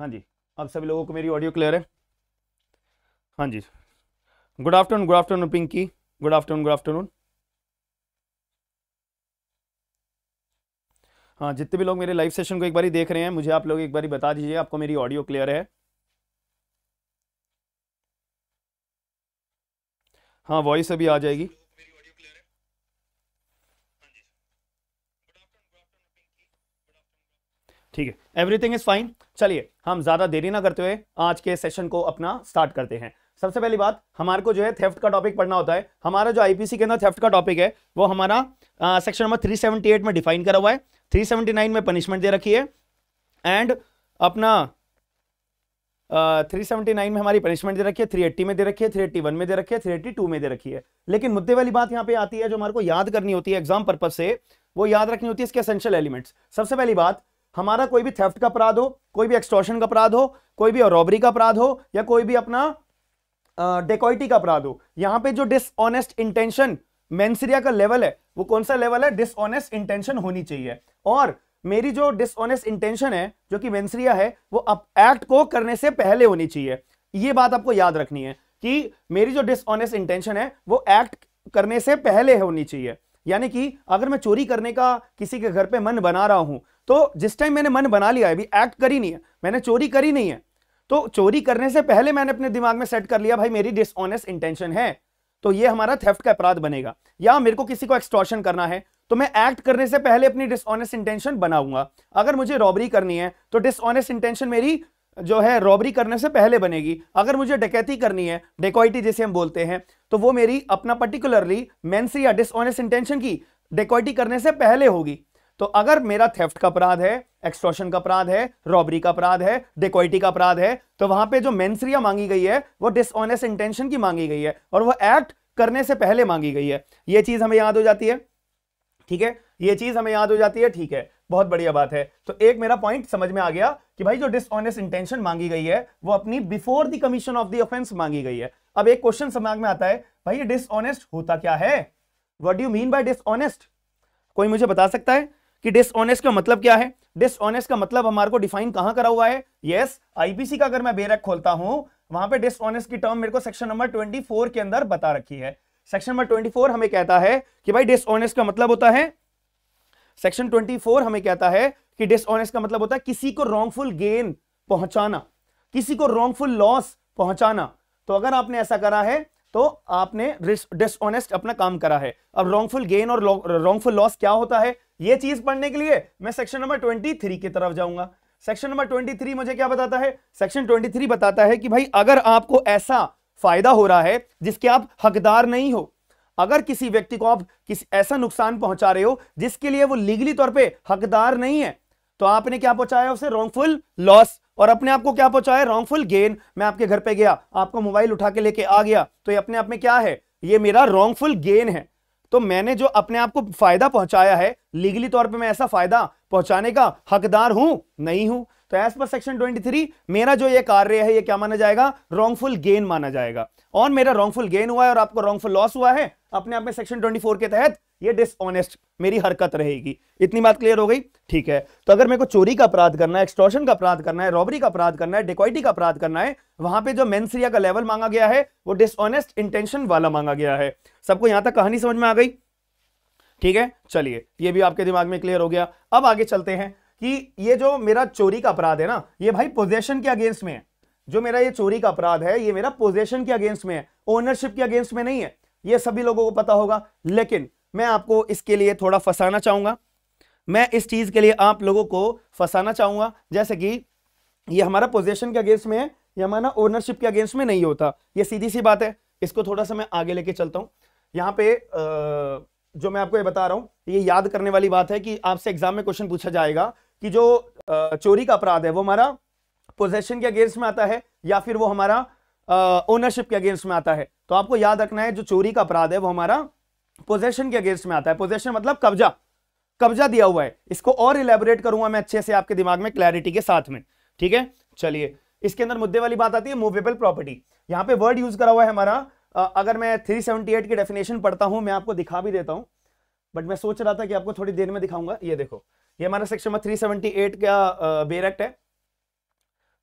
हाँ जी आप सभी लोगों को मेरी ऑडियो क्लियर है हाँ जी good afternoon good afternoon Pinky good afternoon good afternoon हाँ जितने भी लोग मेरे लाइव सेशन को एक बार देख रहे हैं मुझे आप लोग एक बार बता दीजिए आपको मेरी ऑडियो क्लियर है हाँ वॉइस अभी आ जाएगी ठीक है एवरीथिंग इज फाइन चलिए हम ज्यादा देरी ना करते हुए आज के सेशन को अपना स्टार्ट करते हैं सबसे पहली बात हमारे को जो है थेफ्ट का टॉपिक पढ़ना होता है हमारा जो आईपीसी के अंदर थेफ्ट का टॉपिक है वो हमारा सेक्शन नंबर 378 में डिफाइन करा हुआ है 379 में पनिशमेंट दे रखी है एंड अपना थ्री सेवेंटी नाइन में हमारी पनिशमेंट दे रखी है थ्री एट्टी में दे रखी है थ्री एट्टी वन में दे रखी है थ्री एट्टी टू में दे रखी है लेकिन मुद्दे वाली बात यहाँ पे आती है जो हमारे को याद करनी होती है एग्जाम पर्पज से वो याद रखनी होती है इसके असेंशियल एलिमेंट्स सबसे पहली बात हमारा कोई भी थेफ्ट का अपराध हो कोई भी एक्सटॉर्शन का अपराध हो कोई भी रॉबरी का अपराध हो या कोई भी अपना डेकोइटी का अपराध हो यहाँ पे जो डिसऑनेस्ट इंटेंशन मेंसिरिया का लेवल है वो कौन सा लेवल है डिसऑनेस्ट इंटेंशन होनी चाहिए और मेरी जो डिसऑनेस्ट इंटेंशन है जो कि मेंसिरिया है वो अब एक्ट को करने से पहले होनी चाहिए ये बात आपको याद रखनी है कि मेरी जो डिसऑनेस्ट इंटेंशन है वो एक्ट करने से पहले होनी चाहिए यानी कि अगर मैं चोरी करने का किसी के घर पे मन बना रहा हूं तो जिस टाइम मैंने मन बना लिया अभी एक्ट करी नहीं है मैंने चोरी करी नहीं है तो चोरी करने से पहले मैंने अपने दिमाग में सेट कर लिया भाई मेरी डिसऑनेस्ट इंटेंशन है तो ये हमारा थेफ्ट का अपराध बनेगा या मेरे को किसी को एक्सट्रॉशन करना है तो मैं एक्ट करने से पहले अपनी डिसऑनेस्ट इंटेंशन बनाऊंगा अगर मुझे रॉबरी करनी है तो डिसऑनेस्ट इंटेंशन मेरी जो है रॉबरी करने से पहले बनेगी अगर मुझे डकैती करनी है डेकोइटी जैसे हम बोलते हैं तो वो मेरी अपना पर्टिकुलरली मेन या डिसऑनेस्ट इंटेंशन की डेकोइटी करने से पहले होगी तो अगर मेरा थेफ्ट का अपराध है एक्सट्रोशन का अपराध है रॉबरी का अपराध है डेकोइटी का अपराध है तो वहां पे जो मेन्सरिया मांगी गई है वो डिसऑनेस्ट इंटेंशन की मांगी गई है और वो एक्ट करने से पहले मांगी गई है ये चीज हमें याद हो जाती है ठीक है ये चीज हमें याद हो जाती है ठीक है बहुत बढ़िया बात है तो एक मेरा पॉइंट समझ में आ गया कि भाई जो डिसऑनेस्ट इंटेंशन मांगी गई है वो अपनी before the commission of the offence मांगी गई है अब एक क्वेश्चन समाज में आता है भाई ये डिसऑनेस्ट होता क्या है what you mean by dishonest कोई मुझे बता सकता है कि डिसऑनेस्ट का मतलब क्या है डिसऑनेस्ट का मतलब हमारे को डिफाइन कहां करा हुआ है यस yes, आईपीसी का अगर मैं बेरक खोलता हूं वहां पे डिसऑनेस्ट की टर्म मेरे को सेक्शन नंबर 24 के अंदर बता रखी है सेक्शन नंबर 24 हमें कहता है कि भाई डिसऑनेस्ट का मतलब होता है सेक्शन 24 हमें कहता है कि डिसऑनेस्ट का मतलब होता है किसी को रॉन्गफुल गेन पहुंचाना किसी को रॉन्गफुल लॉस पहुंचाना तो अगर आपने ऐसा करा है तो आपने डिसऑनेस्ट अपना काम करा है अब रॉन्गफुल गेन और रॉन्गफुल लॉस क्या होता है ये चीज पढ़ने के लिए मैं सेक्शन नंबर ट्वेंटी थ्री की तरफ जाऊंगा सेक्शन नंबर ट्वेंटी थ्री मुझे क्या बताता है सेक्शन ट्वेंटी थ्री बताता है कि भाई अगर आपको ऐसा फायदा हो रहा है जिसके आप हकदार नहीं हो अगर किसी व्यक्ति को आप किसी ऐसा नुकसान पहुंचा रहे हो जिसके लिए वो लीगली तौर पे हकदार नहीं है तो आपने क्या पहुंचाया उसे रॉन्गफुल लॉस और अपने आप को क्या पहुंचाया रॉन्गफुल गेन मैं आपके घर पे गया आपका मोबाइल उठा के लेके आ गया तो ये अपने आप में क्या है ये मेरा रॉन्गफुल गेन है तो मैंने जो अपने आप को फायदा पहुंचाया है लीगली तौर पे मैं ऐसा फायदा पहुंचाने का हकदार हूं नहीं हूं तो एज पर सेक्शन 23 मेरा जो ये कार्य है ये क्या माना जाएगा रॉन्गफुल गेन माना जाएगा और मेरा रॉन्गफुल गेन हुआ है और आपको रॉन्गफुल लॉस हुआ है अपने आप में सेक्शन 24 के तहत ये डिसऑनेस्ट मेरी हरकत रहेगी इतनी बात क्लियर हो गई ठीक है तो अगर मेरे को चोरी का अपराध करना है एक्सटॉर्शन का अपराध करना है रॉबरी का अपराध करना है डिकॉइटी का अपराध करना है वहां पे जो मेन्सरिया का लेवल मांगा गया है वो डिसऑनेस्ट इंटेंशन वाला मांगा गया है सबको यहां तक कहानी समझ में आ गई ठीक है चलिए ये भी आपके दिमाग में क्लियर हो गया अब आगे चलते हैं कि ये जो मेरा चोरी का अपराध है ना ये भाई पोजेशन के अगेंस्ट में है जो मेरा ये चोरी का अपराध है ये मेरा पोजेशन के अगेंस्ट में है ओनरशिप के अगेंस्ट में नहीं है ये सभी लोगों को पता होगा लेकिन मैं आपको इसके लिए थोड़ा फंसाना चाहूँगा मैं इस चीज़ के लिए आप लोगों को फंसाना चाहूँगा जैसे कि ये हमारा पोजिशन के अगेंस्ट में है या हमारा ओनरशिप के अगेंस्ट में नहीं होता ये सीधी सी बात है इसको थोड़ा सा मैं आगे लेके चलता हूँ यहाँ पे जो मैं आपको ये बता रहा हूँ ये याद करने वाली बात है कि आपसे एग्जाम में क्वेश्चन पूछा जाएगा कि जो चोरी का अपराध है वो हमारा पोजेशन के अगेंस्ट में आता है या फिर वो हमारा ओनरशिप के अगेंस्ट में आता है तो आपको याद रखना है जो चोरी का अपराध है वो हमारा पोजेशन के अगेंस्ट में आता है पोजेशन मतलब कब्जा कब्जा दिया हुआ है इसको और इलेबोरेट करूंगा मैं अच्छे से आपके दिमाग में क्लैरिटी के साथ में ठीक है चलिए इसके अंदर मुद्दे वाली बात आती है मूवेबल प्रॉपर्टी यहाँ पे वर्ड यूज करा हुआ है हमारा अगर मैं 378 की डेफिनेशन पढ़ता हूं मैं आपको दिखा भी देता हूं बट मैं सोच रहा था कि आपको थोड़ी देर में दिखाऊंगा ये देखो ये हमारा सेक्शन नंबर 378 का बेरेक्ट है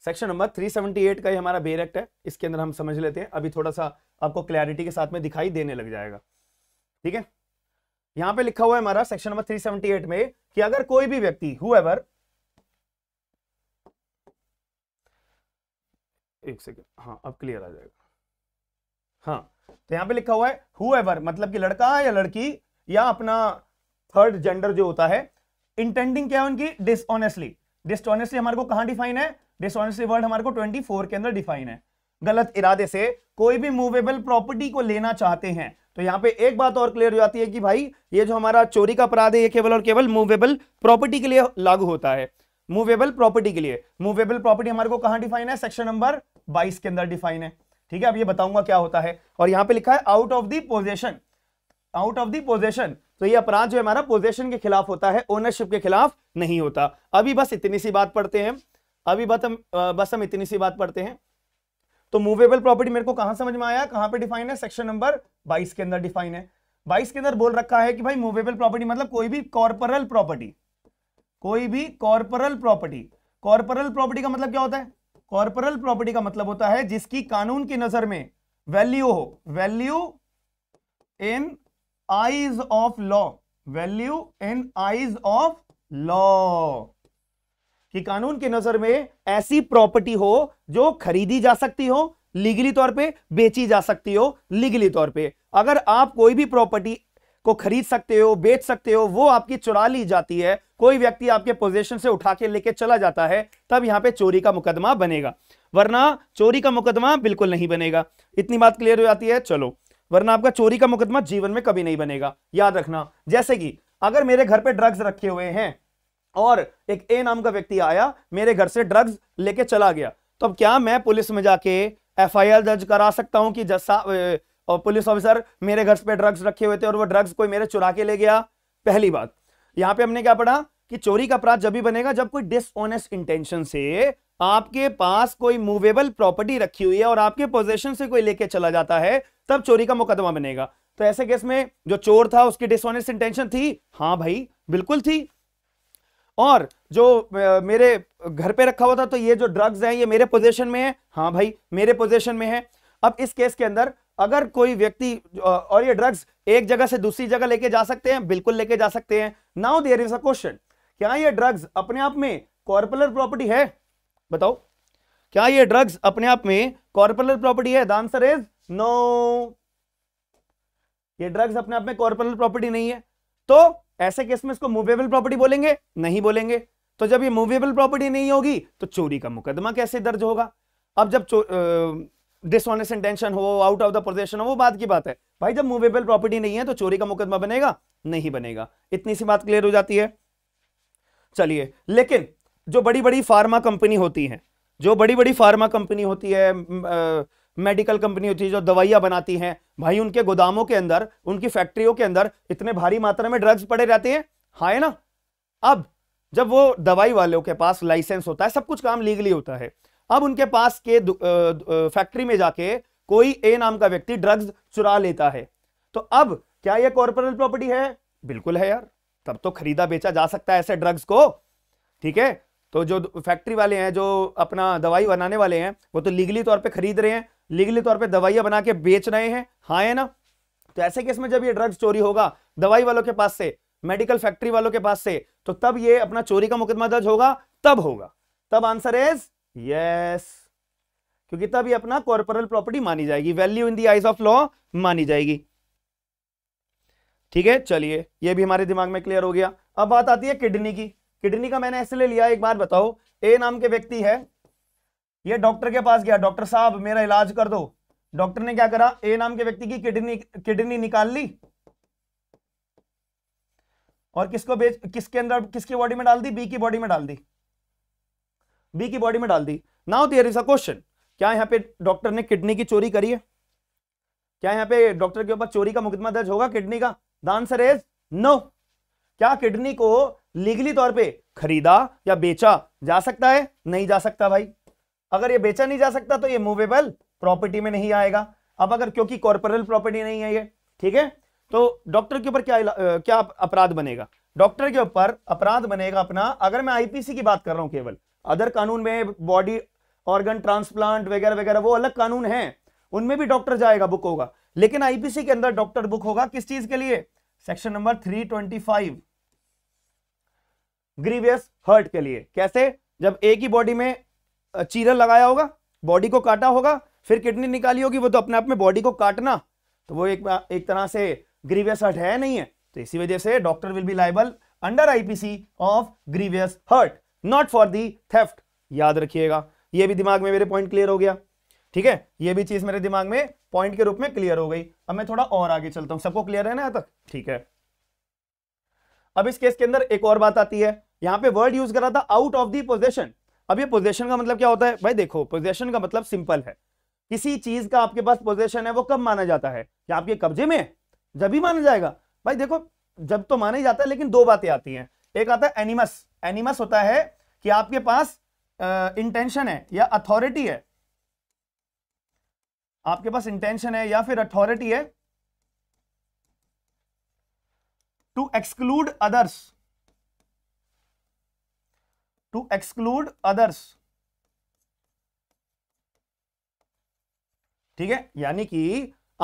सेक्शन नंबर 378 का ये हमारा बेरेक्ट है इसके अंदर हम समझ लेते हैं अभी थोड़ा सा आपको क्लैरिटी के साथ में दिखाई देने लग जाएगा ठीक है यहां पे लिखा हुआ है हमारा सेक्शन नंबर 378 में कि अगर कोई भी व्यक्ति हुएवर एक सेकेंड हाँ अब क्लियर आ जाएगा हाँ तो यहां पे लिखा हुआ है हुएवर मतलब कि लड़का या लड़की या अपना थर्ड जेंडर जो होता है इंटेंडिंग क्या है उनकी डिसऑनेस्टली डिसऑनेस्टली हमारे को कहां डिफाइन है डिसऑनेस्टली वर्ड हमारे को 24 के अंदर डिफाइन है गलत इरादे से कोई भी मूवेबल प्रॉपर्टी को लेना चाहते हैं तो यहाँ पे एक बात और क्लियर हो जाती है कि भाई ये जो हमारा चोरी का अपराध है ये केवल और केवल मूवेबल प्रॉपर्टी के लिए लागू होता है मूवेबल प्रॉपर्टी के लिए मूवेबल प्रॉपर्टी हमारे को कहाँ डिफाइन है सेक्शन नंबर बाईस के अंदर डिफाइन है ठीक है अब ये बताऊंगा क्या होता है और यहाँ पे लिखा है out of the possession out of the possession तो ये अपराध जो है हमारा पोजेशन के खिलाफ होता है ओनरशिप के खिलाफ नहीं होता अभी बस इतनी सी बात पढ़ते हैं अभी बस हम बस हम इतनी सी बात पढ़ते हैं तो मूवेबल प्रॉपर्टी मेरे को कहां समझ में आया कहां पे डिफाइन है सेक्शन नंबर 22 के अंदर डिफाइन है 22 के अंदर बोल रखा है कि भाई मूवेबल प्रॉपर्टी मतलब कोई भी कॉर्पोरल प्रॉपर्टी कोई भी कॉर्पोरल प्रॉपर्टी कॉर्पोरल प्रॉपर्टी का मतलब क्या होता है कॉर्पोरल प्रॉपर्टी का मतलब होता है जिसकी कानून की नजर में वैल्यू हो value in eyes of law value in eyes of law कि कानून की नजर में ऐसी प्रॉपर्टी हो जो खरीदी जा सकती हो लीगली तौर पे बेची जा सकती हो लीगली तौर पे अगर आप कोई भी प्रॉपर्टी को खरीद सकते हो बेच सकते हो वो आपकी चुरा ली जाती है कोई व्यक्ति आपके पोजीशन से उठा के लेके चला जाता है तब यहां पे चोरी का मुकदमा बनेगा वरना चोरी का मुकदमा बिल्कुल नहीं बनेगा इतनी बात क्लियर हो जाती है चलो वरना आपका चोरी का मुकदमा जीवन में कभी नहीं बनेगा याद रखना जैसे कि अगर मेरे घर पर ड्रग्स रखे हुए हैं और एक ए नाम का व्यक्ति आया मेरे घर से ड्रग्स लेके चला गया तो अब क्या मैं पुलिस में जाके एफ दर्ज करा सकता हूँ कि जैसा और पुलिस ऑफिसर मेरे घर पे ड्रग्स रखे हुए थे और वो ड्रग्स कोई मेरे चुरा के ले गया पहली बात यहां पे हमने क्या पढ़ा कि चोरी का अपराध जब भी बनेगा जब कोई डिसऑनेस्ट इंटेंशन से आपके पास कोई मूवेबल प्रॉपर्टी रखी हुई है और आपके पोजेशन से कोई लेके चला जाता है तब चोरी का मुकदमा बनेगा तो ऐसे केस में जो चोर था उसकी डिसऑनेस्ट इंटेंशन थी हाँ भाई बिल्कुल थी और जो मेरे घर पे रखा हुआ था तो ये जो ड्रग्स हैं ये मेरे पोजीशन में है हाँ भाई मेरे पोजीशन में है अब इस केस के अंदर अगर कोई व्यक्ति और ये ड्रग्स एक जगह से दूसरी जगह लेके जा सकते हैं बिल्कुल लेके जा सकते हैं now there is a question क्या ये ड्रग्स अपने आप में कॉर्पोरल प्रॉपर्टी है बताओ क्या ये ड्रग्स अपने आप में कॉर्पोरल प्रॉपर्टी है द आंसर इज नो ये ड्रग्स अपने आप में कॉर्पोरल प्रॉपर्टी नहीं है तो ऐसे केस में इसको मूवेबल प्रॉपर्टी बोलेंगे नहीं बोलेंगे तो जब ये मूवेबल प्रॉपर्टी नहीं होगी तो चोरी का मुकदमा कैसे दर्ज होगा अब जब डिसऑनेस्ट इंटेंशन हो आउट ऑफ द प्रोजेशन हो वो बात की बात है भाई जब मूवेबल प्रॉपर्टी नहीं है तो चोरी का मुकदमा बनेगा नहीं बनेगा इतनी सी बात क्लियर हो जाती है चलिए लेकिन जो बड़ी बड़ी फार्मा कंपनी होती है जो बड़ी बड़ी फार्मा कंपनी होती है मेडिकल कंपनी होती है जो दवाइयां बनाती हैं भाई उनके गोदामों के अंदर उनकी फैक्ट्रियों के अंदर इतने भारी मात्रा में ड्रग्स पड़े रहते हैं हाँ है ना अब जब वो दवाई वालों के पास लाइसेंस होता है सब कुछ काम लीगली होता है अब उनके पास के फैक्ट्री में जाके कोई ए नाम का व्यक्ति ड्रग्स चुरा लेता है तो अब क्या यह कॉर्पोरल प्रॉपर्टी है बिल्कुल है यार तब तो खरीदा बेचा जा सकता है ऐसे ड्रग्स को ठीक है तो जो फैक्ट्री वाले हैं जो अपना दवाई बनाने वाले हैं वो तो लीगली तौर पे खरीद रहे हैं लीगली तौर पर दवाइयां बना के बेच रहे हैं हाँ है ना तो ऐसे केस में जब ये ड्रग्स चोरी होगा दवाई वालों के पास से मेडिकल फैक्ट्री वालों के पास से तो तब ये अपना चोरी का मुकदमा दर्ज होगा तब होगा तब आंसर इज यस क्योंकि तब ये अपना कॉर्पोरल प्रॉपर्टी मानी जाएगी value in the eyes of law मानी जाएगी ठीक है चलिए ये भी हमारे दिमाग में क्लियर हो गया अब बात आती है किडनी की किडनी का मैंने ऐसे ले लिया एक बार बताओ ए नाम के व्यक्ति है ये डॉक्टर के पास गया डॉक्टर साहब मेरा इलाज कर दो डॉक्टर ने क्या करा ए नाम के व्यक्ति की किडनी किडनी निकाल ली और किसको बेच किसके अंदर किसकी बॉडी में डाल दी बी की बॉडी में डाल दी बी की बॉडी में डाल दी now there is a question क्या यहां पे डॉक्टर ने किडनी की चोरी करी है क्या यहां पे डॉक्टर के ऊपर चोरी का मुकदमा दर्ज होगा किडनी का द आंसर इज नो क्या किडनी को लीगली तौर पे खरीदा या बेचा जा सकता है नहीं जा सकता भाई अगर ये बेचा नहीं जा सकता तो ये मूवेबल प्रॉपर्टी में नहीं आएगा अब अगर क्योंकि कॉर्पोरल प्रॉपर्टी नहीं है ये ठीक है तो डॉक्टर के ऊपर क्या क्या अपराध बनेगा डॉक्टर के ऊपर अपराध बनेगा अपना अगर मैं आईपीसी की बात कर रहा हूं केवल अदर कानून में बॉडी ऑर्गन ट्रांसप्लांट वगैरह वगैरह वो अलग कानून है उनमें भी डॉक्टर जाएगा बुक होगा लेकिन आईपीसी के अंदर डॉक्टर बुक होगा किस चीज के लिए सेक्शन नंबर 325 ग्रीवियस हर्ट के लिए कैसे जब एक ही बॉडी में चीरा लगाया होगा बॉडी को काटा होगा फिर किडनी निकाली होगी वो तो अपने आप में बॉडी को काटना तो वो एक एक तरह से ग्रीवियस हर्ट है नहीं है तो इसी वजह से doctor will be liable under IPC of grievous hurt not for the theft याद रखिएगा ये भी दिमाग में मेरे पॉइंट क्लियर हो गया ठीक है ये भी चीज मेरे दिमाग में पॉइंट के रूप में क्लियर हो गई अब मैं थोड़ा और आगे चलता हूं सबको क्लियर है ना तक ठीक है अब इस केस के अंदर एक और बात आती है यहां पे वर्ड यूज करा था आउट ऑफ दी पोजेशन अब ये पोजेशन का मतलब क्या होता है भाई देखो पोजेशन का मतलब सिंपल है किसी चीज का आपके पास पोजेशन है वो कब माना जाता है क्या आपके कब्जे में जब ही माना जाएगा भाई देखो जब तो माना ही जाता है लेकिन दो बातें आती हैं एक आता है एनिमस एनिमस होता है कि आपके पास इंटेंशन है या अथॉरिटी है आपके पास इंटेंशन है या फिर अथॉरिटी है to exclude others to exclude others ठीक है यानी कि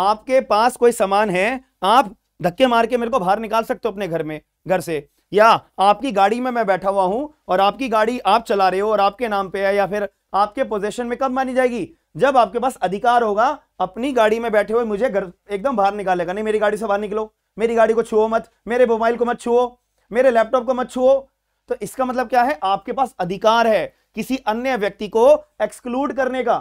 आपके पास कोई सामान है आप धक्के मार के मेरे को बाहर निकाल सकते हो अपने घर में घर से या आपकी गाड़ी में मैं बैठा हुआ हूं और आपकी गाड़ी आप चला रहे हो और आपके नाम पे है या फिर आपके पोजेशन में कब मानी जाएगी जब आपके पास अधिकार होगा अपनी गाड़ी में बैठे हुए मुझे घर एकदम बाहर निकालेगा नहीं मेरी गाड़ी से बाहर निकलो मेरी गाड़ी को छुओ मत मेरे मोबाइल को मत छुओ मेरे लैपटॉप को मत छुओ तो इसका मतलब क्या है आपके पास अधिकार है किसी अन्य व्यक्ति को एक्सक्लूड करने का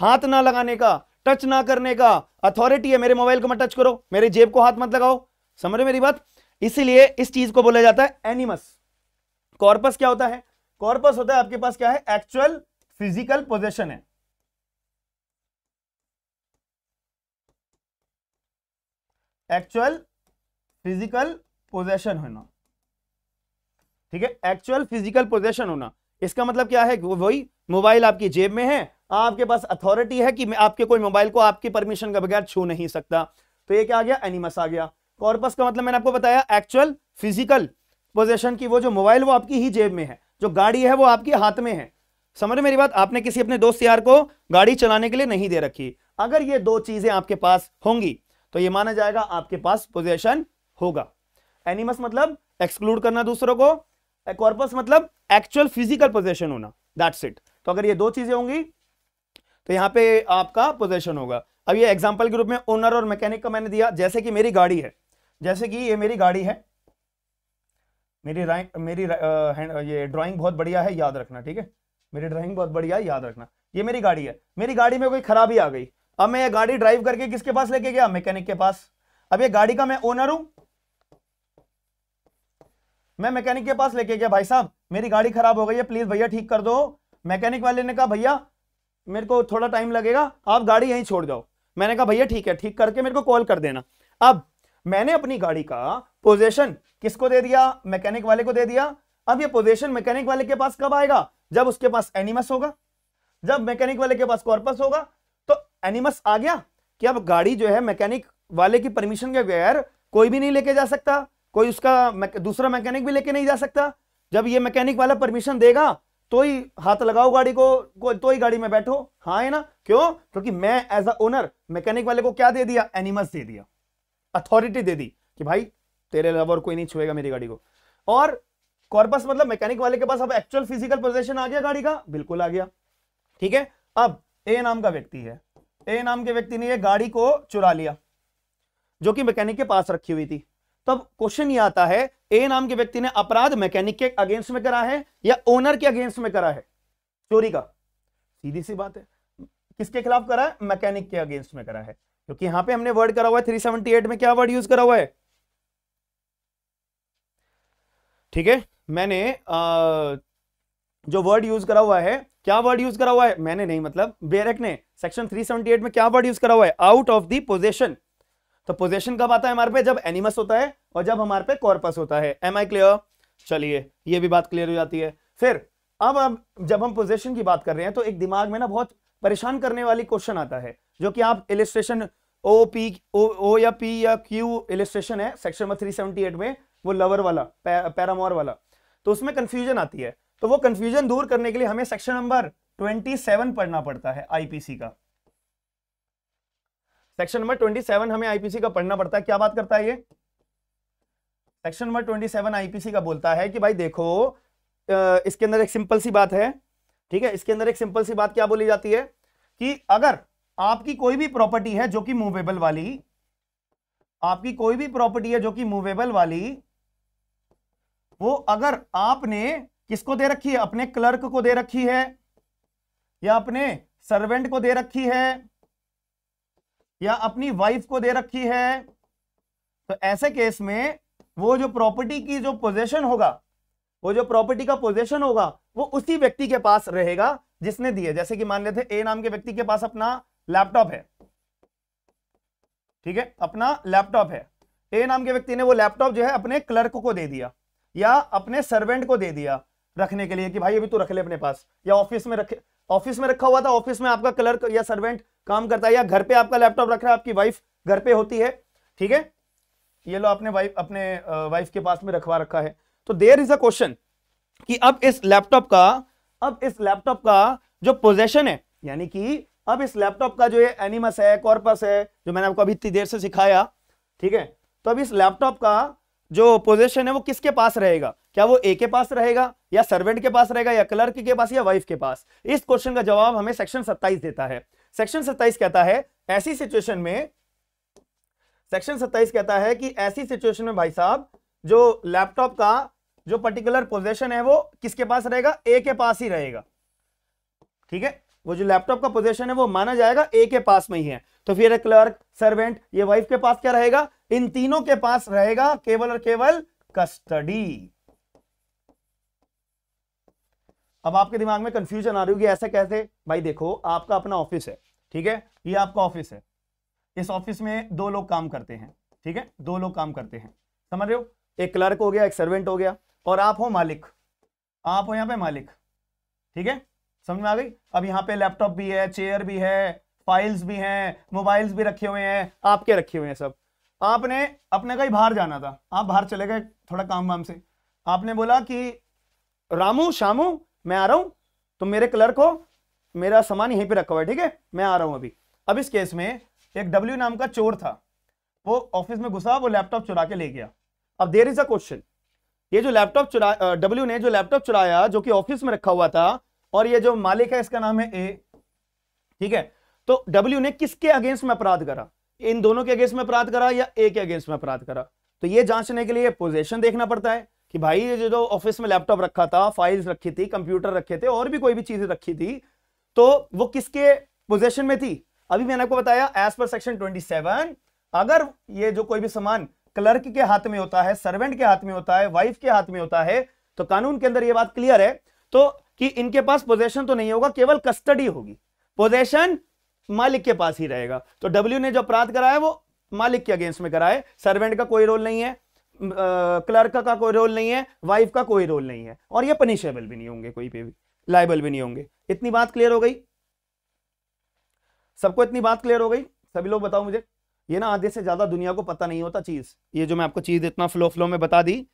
हाथ ना लगाने का टच ना करने का अथॉरिटी है मेरे मोबाइल को मत टच करो मेरे जेब को हाथ मत लगाओ समझ रहे मेरी बात इसीलिए इस चीज को बोला जाता है एनिमस कॉर्पस क्या होता है कॉर्पस होता है आपके पास क्या है एक्चुअल फिजिकल पोजेशन है एक्चुअल फिजिकल पोजेशन होना ठीक है एक्चुअल फिजिकल पोजेशन होना इसका मतलब क्या है वही मोबाइल आपकी जेब में है आपके पास अथॉरिटी है कि मैं आपके कोई मोबाइल को आपकी परमिशन के बगैर छू नहीं सकता तो ये क्या आ गया एनिमस आ गया कॉर्पस का मतलब मैंने आपको बताया एक्चुअल फिजिकल पोजेशन की वो जो मोबाइल वो आपकी ही जेब में है जो गाड़ी है वो आपके हाथ में है समझ मेरी बात आपने किसी अपने दोस्त यार को गाड़ी चलाने के लिए नहीं दे रखी अगर ये दो चीजें आपके पास होंगी तो ये माना जाएगा आपके पास पोजेशन होगा एनिमस मतलब एक्सक्लूड करना दूसरों को कॉर्पस मतलब एक्चुअल फिजिकल पोजेशन होना दैट्स इट तो अगर ये दो चीजें होंगी तो यहां पे आपका पोजेशन होगा अब ये एग्जांपल के रूप में ओनर और मैकेनिक का मैंने दिया जैसे कि मेरी गाड़ी है जैसे कि ये मेरी गाड़ी है मेरी राइट मेरी रा, आ, ये ड्राइंग बहुत बढ़िया है याद रखना ठीक है मेरी ड्राइंग बहुत बढ़िया है याद रखना ये मेरी गाड़ी है मेरी गाड़ी में कोई खराबी आ गई अब मैं ये गाड़ी ड्राइव करके किसके पास लेके गया मैकेनिक के पास अब ये गाड़ी का मैं ओनर हूं मैं मैकेनिक के पास लेके गया भाई साहब मेरी गाड़ी खराब हो गई है प्लीज भैया ठीक कर दो मैकेनिक वाले ने कहा भैया मेरे को थोड़ा टाइम लगेगा आप गाड़ी यहीं छोड़ जाओ मैंने कहा भैया ठीक है ठीक करके मेरे को कॉल कर देना अब मैंने अपनी गाड़ी का पोजेशन किसको दे दिया मैकेनिक वाले को दे दिया अब ये पोजेशन मैकेनिक वाले के पास कब आएगा जब उसके पास एनिमस होगा जब मैकेनिक वाले के पास कॉर्पस होगा तो एनिमस आ गया कि अब गाड़ी जो है मैकेनिक वाले की परमिशन के बगैर कोई भी नहीं लेके जा सकता कोई उसका दूसरा मैकेनिक भी लेके नहीं जा सकता जब ये मैकेनिक वाला परमिशन देगा तो ही हाथ लगाओ गाड़ी को, को तो ही गाड़ी में बैठो हाँ है ना क्यों क्योंकि मैं एज अ ओनर मैकेनिक वाले को क्या दे दिया एनिमल्स दे दिया अथॉरिटी दे दी कि भाई तेरे अलावा और कोई नहीं छुएगा मेरी गाड़ी को और कॉर्पस मतलब मैकेनिक वाले के पास अब एक्चुअल फिजिकल प्रोजेशन आ गया गाड़ी का बिल्कुल आ गया ठीक है अब ए नाम का व्यक्ति है ए नाम के व्यक्ति ने यह गाड़ी को चुरा लिया जो कि मैकेनिक के पास रखी हुई थी तब क्वेश्चन ये आता है ए नाम के व्यक्ति ने अपराध मैकेनिक के अगेंस्ट में करा है या ओनर के अगेंस्ट में करा है चोरी का सीधी सी बात है किसके खिलाफ करा है मैकेनिक के अगेंस्ट में करा है क्योंकि यहां पे हमने वर्ड करा हुआ है 378 में क्या वर्ड यूज करा हुआ है ठीक है मैंने आ, जो वर्ड यूज करा हुआ है क्या वर्ड यूज करा हुआ है मैंने नहीं मतलब बेरक ने सेक्शन 378 में क्या वर्ड यूज करा हुआ है आउट ऑफ दी पोजेशन तो पोजेशन कब आता है हमारे पे जब एनिमस होता है और जब हमारे पे कॉर्पस होता है एम आई क्लियर चलिए ये भी बात क्लियर हो जाती है फिर अब अब जब हम पोजेशन की बात कर रहे हैं तो एक दिमाग में ना बहुत परेशान करने वाली क्वेश्चन आता है जो कि आप इलिस्ट्रेशन ओ पी ओ, ओ या पी या क्यू इलिस्ट्रेशन है सेक्शन नंबर थ्री एट में वो लवर वाला पै, पैरामोर वाला तो उसमें कंफ्यूजन आती है तो वो कंफ्यूजन दूर करने के लिए हमें सेक्शन नंबर 27 पढ़ना पड़ता है आईपीसी का सेक्शन नंबर 27 हमें आईपीसी का पढ़ना पड़ता है क्या बात करता है ये सेक्शन नंबर 27 आईपीसी का बोलता है कि भाई देखो इसके अंदर एक सिंपल सी बात है ठीक है इसके अंदर एक सिंपल सी बात क्या बोली जाती है कि अगर आपकी कोई भी प्रॉपर्टी है जो कि मूवेबल वाली आपकी कोई भी प्रॉपर्टी है जो कि मूवेबल वाली वो अगर आपने किसको दे रखी है अपने क्लर्क को दे रखी है या अपने सर्वेंट को दे रखी है या अपनी वाइफ को दे रखी है तो ऐसे केस में वो जो प्रॉपर्टी की जो पोजेशन होगा वो जो प्रॉपर्टी का पोजेशन होगा वो उसी व्यक्ति के पास रहेगा जिसने दिए जैसे कि मान लेते ए नाम के व्यक्ति के पास अपना लैपटॉप है ठीक है अपना लैपटॉप है ए नाम के व्यक्ति ने वो लैपटॉप जो है अपने क्लर्क को दे दिया या अपने सर्वेंट को दे दिया रखने के लिए कि भाई अभी तू रख ले अपने पास या ऑफिस में रखे ऑफिस में रखा हुआ था ऑफिस में आपका क्लर्क या सर्वेंट काम करता है या घर पे आपका लैपटॉप रख रहा है आपकी वाइफ घर पे होती है ठीक है ये लो आपने वाइफ अपने वाइफ के पास में रखवा रखा है तो देर इज अ क्वेश्चन कि अब इस लैपटॉप का अब इस लैपटॉप का जो पोजेशन है यानी कि अब इस लैपटॉप का जो ये एनिमस है कॉर्पस है जो मैंने आपको अभी इतनी देर से सिखाया ठीक है तो अब इस लैपटॉप का जो पोजीशन है वो किसके पास रहेगा क्या वो ए के पास रहेगा या सर्वेंट के पास रहेगा या क्लर्क के पास या वाइफ के पास इस क्वेश्चन का जवाब हमें सेक्शन 27 देता है सेक्शन 27 कहता है ऐसी सिचुएशन में सेक्शन 27 कहता है कि ऐसी सिचुएशन में भाई साहब जो लैपटॉप का जो पर्टिकुलर पोजेशन है वो किसके पास रहेगा ए के पास ही रहेगा ठीक है वो जो लैपटॉप का पोजिशन है वो माना जाएगा ए के पास में ही है तो फिर क्लर्क सर्वेंट ये वाइफ के पास क्या रहेगा इन तीनों के पास रहेगा केवल और केवल कस्टडी अब आपके दिमाग में कंफ्यूजन आ रही होगी ऐसे कैसे भाई देखो आपका अपना ऑफिस है ठीक है ये आपका ऑफिस है इस ऑफिस में दो लोग काम करते हैं ठीक है दो लोग काम करते हैं समझ रहे हो एक क्लर्क हो गया एक सर्वेंट हो गया और आप हो मालिक आप हो यहाँ पे मालिक ठीक है समझ में आ गई अब यहाँ पे लैपटॉप भी है चेयर भी है फाइल्स भी हैं मोबाइल्स भी रखे हुए हैं आपके रखे हुए हैं सब आपने अपने कहीं बाहर जाना था आप बाहर चले गए थोड़ा काम वाम से आपने बोला कि रामू शामू मैं आ रहा हूं तो मेरे क्लर्क हो मेरा सामान यहीं पे रखा हुआ है ठीक है मैं आ रहा हूं अभी अब इस केस में एक डब्ल्यू नाम का चोर था वो ऑफिस में घुसा वो लैपटॉप चुरा के ले गया अब देर इज अ क्वेश्चन ये जो लैपटॉप चुरा डब्ल्यू ने जो लैपटॉप चुराया जो कि ऑफिस में रखा हुआ था और ये जो मालिक है इसका नाम है ए ठीक है तो डब्ल्यू ने किसके अगेंस्ट में अपराध करा इन दोनों के अगेंस्ट में अपराध करा या ए के अगेंस्ट में अपराध करा तो ये जांचने के लिए पोजेशन देखना पड़ता है कि भाई ये जो ऑफिस में लैपटॉप रखा था फाइल्स रखी थी कंप्यूटर रखे थे और भी कोई भी चीजें रखी थी तो वो किसके पोजेशन में थी अभी मैंने आपको बताया एज पर सेक्शन ट्वेंटी अगर ये जो कोई भी सामान क्लर्क के हाथ में होता है सर्वेंट के हाथ में होता है वाइफ के हाथ में होता है तो कानून के अंदर यह बात क्लियर है तो कि इनके पास पोजेशन तो नहीं होगा केवल कस्टडी होगी पोजेशन मालिक के पास ही रहेगा तो डब्ल्यू ने जो अपराध कराया वो मालिक के अगेंस्ट में कराए सर्वेंट का कोई रोल नहीं है क्लर्क का, का कोई रोल नहीं है वाइफ का कोई रोल नहीं है और ये पनिशेबल भी नहीं होंगे कोई पे भी लाइबल भी नहीं होंगे इतनी बात क्लियर हो गई सबको इतनी बात क्लियर हो गई सभी लोग बताओ मुझे ये ना आधे से ज्यादा दुनिया को पता नहीं होता चीज ये जो मैं आपको चीज इतना फ्लो फ्लो में बता दी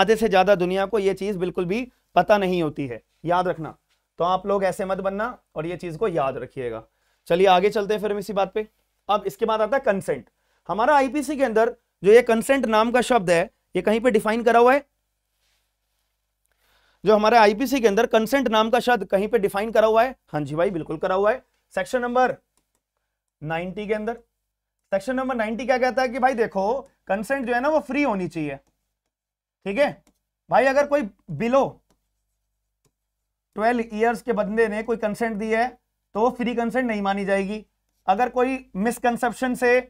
आधे से ज्यादा दुनिया को ये चीज बिल्कुल भी पता नहीं होती है याद रखना तो आप लोग ऐसे मत बनना और ये चीज को याद रखिएगा चलिए आगे चलते हैं फिर हम इसी बात पे अब इसके बाद आता है कंसेंट हमारा आईपीसी के अंदर जो ये कंसेंट नाम का शब्द है ये कहीं पे डिफाइन करा हुआ है जो हमारे आईपीसी के अंदर कंसेंट नाम का शब्द कहीं पे डिफाइन करा हुआ है हाँ जी भाई बिल्कुल करा हुआ है सेक्शन नंबर 90 के अंदर सेक्शन नंबर 90 क्या कहता है कि भाई देखो कंसेंट जो है ना वो फ्री होनी चाहिए ठीक है भाई अगर कोई बिलो 12 इयर्स के बंदे ने कोई कंसेंट दी है तो वो फ्री कंसेंट नहीं मानी जाएगी अगर कोई मिसकंसेप्शन से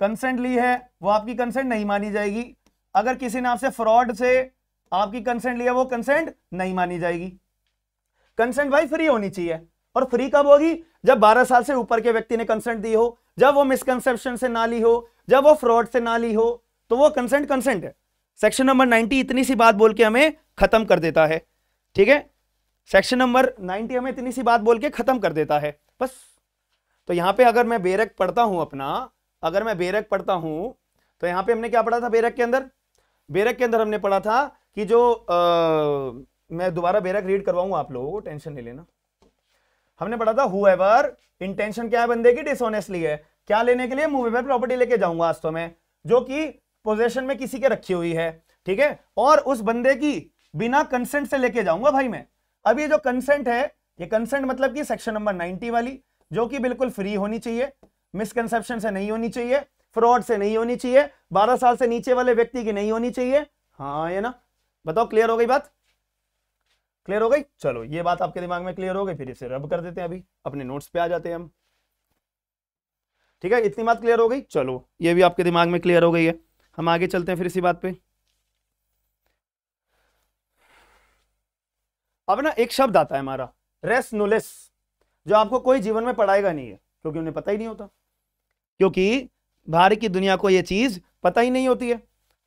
कंसेंट ली है वो आपकी कंसेंट नहीं मानी जाएगी अगर किसी ने आपसे फ्रॉड से आपकी कंसेंट लिया वो कंसेंट नहीं मानी जाएगी कंसेंट भाई फ्री होनी चाहिए और फ्री कब होगी जब 12 साल से ऊपर के व्यक्ति ने कंसेंट दी हो जब वो मिसकंसेप्शन से ना ली हो जब वो फ्रॉड से ना ली हो तो वो कंसेंट कंसेंट है सेक्शन नंबर 90 इतनी सी बात बोल के हमें खत्म कर देता है ठीक है सेक्शन नंबर 90 हमें इतनी सी बात बोल के खत्म कर देता है बस तो यहाँ पे अगर मैं बेरक पढ़ता हूँ अपना अगर मैं बेरक पढ़ता हूँ तो यहाँ पे हमने क्या पढ़ा था बेरक के अंदर बेरक के अंदर हमने पढ़ा था कि जो आ, मैं दोबारा बेरक रीड करवाऊँ आप लोगों को टेंशन नहीं लेना हमने पढ़ा था हुएवर इंटेंशन क्या है बंदे की डिसऑनेस्टली है क्या लेने के लिए मूवेबल प्रॉपर्टी लेके जाऊंगा वास्तव तो में जो कि पोजेशन में किसी के रखी हुई है ठीक है और उस बंदे की बिना कंसेंट से लेके जाऊंगा भाई मैं अब ये जो कंसेंट है ये कंसेंट मतलब कि सेक्शन नंबर 90 वाली जो कि बिल्कुल फ्री होनी चाहिए मिसकनसेप्शन से नहीं होनी चाहिए फ्रॉड से नहीं होनी चाहिए बारह साल से नीचे वाले व्यक्ति की नहीं होनी चाहिए हाँ ये ना बताओ क्लियर हो गई बात क्लियर हो गई चलो ये बात आपके दिमाग में क्लियर हो गई फिर इसे रब कर देते हैं अभी अपने नोट्स पे आ जाते हैं हम ठीक है इतनी बात क्लियर हो गई चलो ये भी आपके दिमाग में क्लियर हो गई है हम आगे चलते हैं फिर इसी बात पे अब ना एक शब्द आता है हमारा रेसनोलेस जो आपको कोई जीवन में पढ़ाएगा नहीं है क्योंकि उन्हें पता ही नहीं होता क्योंकि भारत की दुनिया को यह चीज पता ही नहीं होती है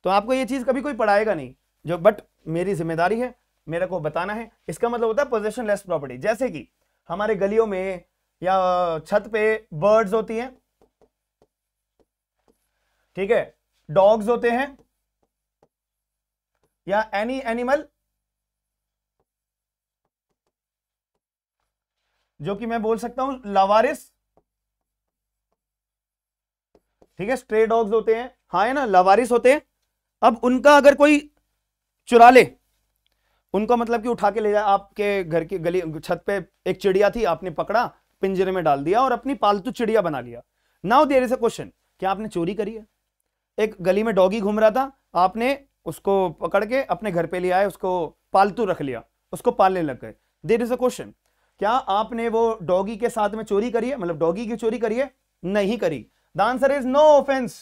तो आपको यह चीज कभी कोई पढ़ाएगा नहीं जो बट मेरी जिम्मेदारी है मेरे को बताना है इसका मतलब होता है पोजेशन लेस प्रॉपर्टी जैसे कि हमारे गलियों में या छत पे बर्ड्स होती हैं ठीक है डॉग्स होते हैं या एनी एनिमल जो कि मैं बोल सकता हूं लवारिस ठीक है स्ट्रे डॉग्स होते हैं हाँ है ना लवारिस होते हैं अब उनका अगर कोई चुरा ले उनको मतलब कि उठा के ले जाए आपके घर की गली छत पे एक चिड़िया थी आपने पकड़ा पिंजरे में डाल दिया और अपनी पालतू चिड़िया बना लिया now there is a question क्या आपने चोरी करी है एक गली में डॉगी घूम रहा था आपने उसको पकड़ के अपने घर पे ले आए उसको पालतू रख लिया उसको पालने लग गए देर इज अ क्वेश्चन क्या आपने वो डॉगी के साथ में चोरी करी है मतलब डॉगी की चोरी करी है नहीं करी the answer is no offence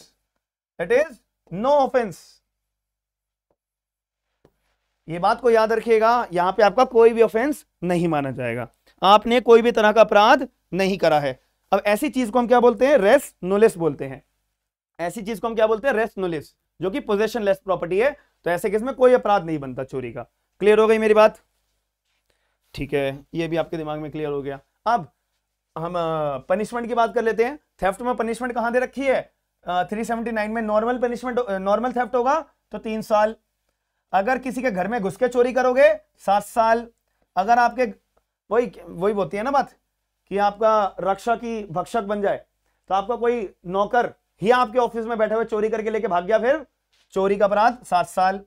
it is no offence ये बात को याद रखिएगा यहां पे आपका कोई भी ऑफेंस नहीं माना जाएगा आपने कोई भी तरह का अपराध नहीं करा है अब ऐसी चीज को हम क्या बोलते हैं रेस नोलेस बोलते हैं ऐसी चीज को हम क्या बोलते हैं रेस नोलेस जो कि पोजेशन लेस प्रॉपर्टी है तो ऐसे केस में कोई अपराध नहीं बनता चोरी का क्लियर हो गई मेरी बात ठीक है ये भी आपके दिमाग में क्लियर हो गया अब हम पनिशमेंट की बात कर लेते हैं थेफ्ट में पनिशमेंट कहां दे रखी है थ्री सेवेंटी नाइन में नॉर्मल पनिशमेंट नॉर्मल थेफ्ट होगा तो तीन साल अगर किसी के घर में घुस के चोरी करोगे सात साल अगर आपके वही वही बोलती है ना बात कि आपका रक्षा की भक्षक बन जाए तो आपका कोई नौकर ही आपके ऑफिस में बैठे हुए चोरी करके लेके भाग गया फिर चोरी का अपराध सात साल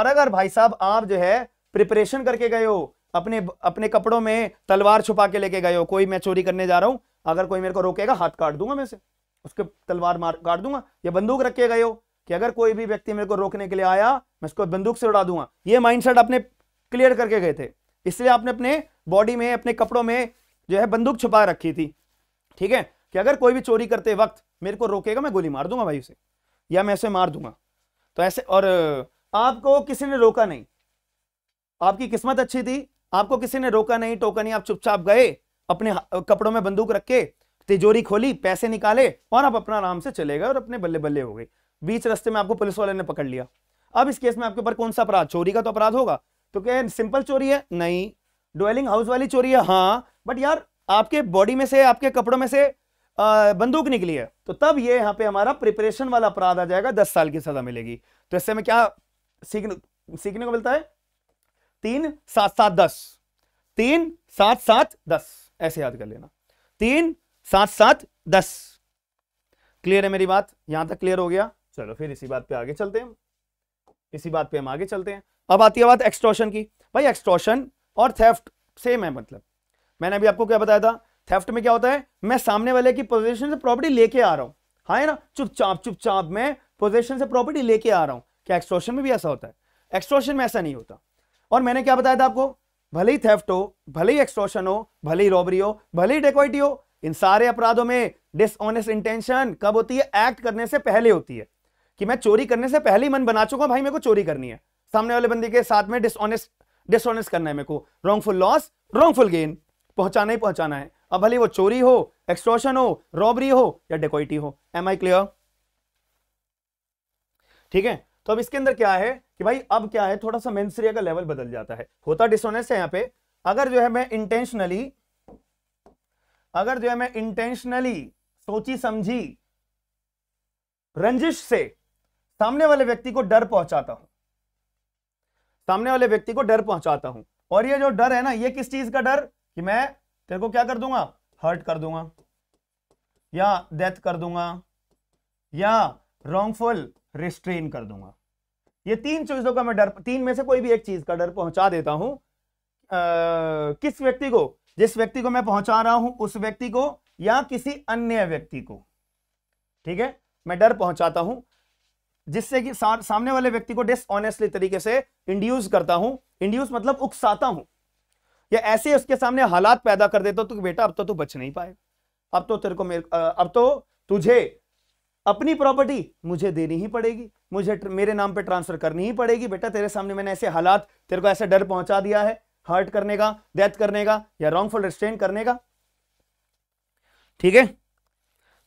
और अगर भाई साहब आप जो है प्रिपरेशन करके गए हो अपने अपने कपड़ों में तलवार छुपा के लेके गए हो कोई मैं चोरी करने जा रहा हूं अगर कोई मेरे को रोकेगा हाथ काट दूंगा मैं से उसके तलवार मार काट दूंगा या बंदूक रख के गए हो कि अगर कोई भी व्यक्ति मेरे को रोकने के लिए आया मैं उसको बंदूक से उड़ा दूंगा ये माइंड अपने क्लियर करके गए थे इसलिए आपने अपने बॉडी में अपने कपड़ों में जो है बंदूक छुपा रखी थी ठीक है कि अगर कोई भी चोरी करते वक्त मेरे को रोकेगा मैं गोली मार दूंगा भाई उसे या मैं उसे मार दूंगा तो ऐसे और आपको किसी ने रोका नहीं आपकी किस्मत अच्छी थी आपको किसी ने रोका नहीं टोका नहीं आप चुपचाप गए अपने कपड़ों में बंदूक रख के तिजोरी खोली पैसे निकाले और आप अपना आराम से चले गए और अपने बल्ले बल्ले हो गए बीच रस्ते में आपको पुलिस वाले ने पकड़ लिया अब इस केस में आपके ऊपर कौन सा अपराध चोरी का तो अपराध होगा तो क्या सिंपल चोरी है नहीं डोलिंग हाउस वाली चोरी है हाँ बट यार आपके बॉडी में से आपके कपड़ों में से बंदूक निकली है तो तब ये यहाँ पे हमारा प्रिपरेशन वाला अपराध आ जाएगा दस साल की सजा मिलेगी तो इससे में क्या सीखने सीखने को मिलता है तीन सात सात दस तीन सात सात दस ऐसे याद कर लेना तीन सात सात दस क्लियर है मेरी बात यहां तक क्लियर हो गया चलो फिर इसी बात पे आगे चलते हैं इसी बात पे हम आगे चलते हैं अब आती है बात एक्सट्रोशन की भाई एक्सट्रोशन और थेफ्ट सेम है मतलब मैंने अभी आपको क्या बताया था थेफ्ट में क्या होता है मैं सामने वाले की पोजिशन से प्रॉपर्टी लेके आ रहा हूं हाँ है ना चुपचाप चुपचाप मैं पोजिशन से प्रॉपर्टी लेके आ रहा हूं क्या एक्सट्रोशन में भी ऐसा होता है एक्सट्रोशन में ऐसा नहीं होता और मैंने क्या बताया था आपको भले ही थेफ्ट हो भले ही एक्सट्रोशन हो भले ही रॉबरी हो भले ही डेकोइटी हो इन सारे अपराधों में डिसऑनेस्ट इंटेंशन कब होती है एक्ट करने से पहले होती है कि मैं चोरी करने से पहले ही मन बना चुका हूं भाई मेरे को चोरी करनी है सामने वाले बंदी के साथ में डिसऑनेस्ट डिसऑनेस्ट करना है मेरे को रॉन्गफुल लॉस रॉन्गफुल गेन पहुंचाना ही पहुंचाना है अब भले वो चोरी हो एक्सट्रोशन हो रॉबरी हो या डेकोइटी हो एम आई क्लियर ठीक है तो अब इसके अंदर क्या है कि भाई अब क्या है थोड़ा सा मेन्सरिया का लेवल बदल जाता है होता डिसोनेस है यहां पे अगर जो है मैं इंटेंशनली अगर जो है मैं इंटेंशनली सोची समझी रंजिश से सामने वाले व्यक्ति को डर पहुंचाता हूं सामने वाले व्यक्ति को डर पहुंचाता हूं और ये जो डर है ना ये किस चीज का डर कि मैं तेरे को क्या कर दूंगा हर्ट कर दूंगा या डेथ कर दूंगा या रॉन्गफुल रिस्ट्रेन कर दूंगा ये तीन चीजों का मैं डर तीन में से कोई भी एक चीज का डर पहुंचा देता हूं आ, किस व्यक्ति को जिस व्यक्ति को मैं पहुंचा रहा हूं उस व्यक्ति को या किसी अन्य व्यक्ति को ठीक है मैं डर पहुंचाता हूं जिससे कि सा, सामने वाले व्यक्ति को डिसऑनेस्टली तरीके से इंड्यूस करता हूं इंड्यूस मतलब उकसाता हूं या ऐसे उसके सामने हालात पैदा कर देता हूं तो बेटा अब तो तू बच नहीं पाए अब तो तेरे को मेरे अब तो तुझे अपनी प्रॉपर्टी मुझे देनी ही पड़ेगी मुझे मेरे नाम पे ट्रांसफर करनी ही पड़ेगी बेटा तेरे सामने मैंने ऐसे हालात तेरे को ऐसा डर पहुंचा दिया है हर्ट करने का डेथ करने का या रॉन्गफुल रिस्ट्रेन करने का ठीक है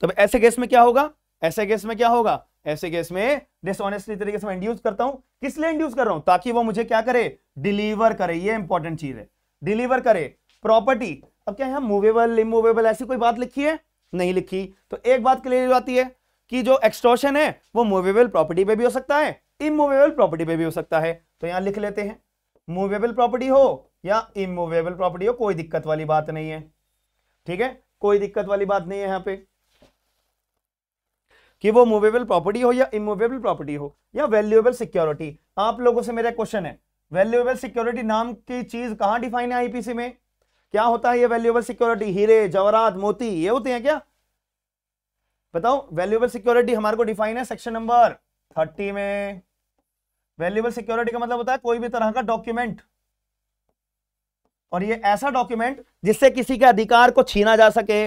तो ऐसे केस में क्या होगा ऐसे केस में क्या होगा ऐसे केस में डिसऑनेस्टली तरीके से मैं इंड्यूस करता हूं किस लिए इंड्यूस कर रहा हूं ताकि वो मुझे क्या करे डिलीवर करे ये इंपॉर्टेंट चीज है डिलीवर करे प्रॉपर्टी अब क्या है मूवेबल इमूवेबल ऐसी कोई बात लिखी है नहीं लिखी तो एक बात क्लियर हो जाती है कि जो एक्सटॉर्शन है वो मूवेबल प्रॉपर्टी पे भी हो सकता है इमूवेबल प्रॉपर्टी पे भी हो सकता है तो यहां लिख लेते हैं मूवेबल प्रॉपर्टी हो या इमूवेबल प्रॉपर्टी हो कोई दिक्कत वाली बात नहीं है ठीक है कोई दिक्कत वाली बात नहीं है यहां पे कि वो मूवेबल प्रॉपर्टी हो या इमूवेबल प्रॉपर्टी हो या वैल्यूएबल सिक्योरिटी आप लोगों से मेरा क्वेश्चन है वैल्यूएबल सिक्योरिटी नाम की चीज कहां डिफाइन है आईपीसी में क्या होता है ये वैल्यूएबल सिक्योरिटी हीरे जवरात मोती ये होते हैं क्या बताओ वैल्यूएबल सिक्योरिटी हमारे को डिफाइन है सेक्शन नंबर थर्टी में वैल्यूएबल सिक्योरिटी का मतलब होता है कोई भी तरह का डॉक्यूमेंट और ये ऐसा डॉक्यूमेंट जिससे किसी के अधिकार को छीना जा सके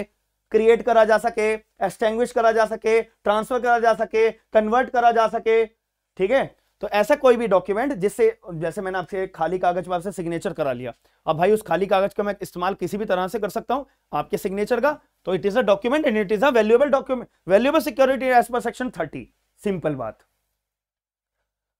क्रिएट करा जा सके एक्सटेंग्विश करा जा सके ट्रांसफर करा जा सके कन्वर्ट करा जा सके ठीक है तो ऐसा कोई भी डॉक्यूमेंट जिससे जैसे मैंने आपसे खाली कागज में आपसे सिग्नेचर करा लिया अब भाई उस खाली कागज का मैं इस्तेमाल किसी भी तरह से कर सकता हूं आपके सिग्नेचर का तो it is a document and it is a valuable document valuable security as per section thirty simple बात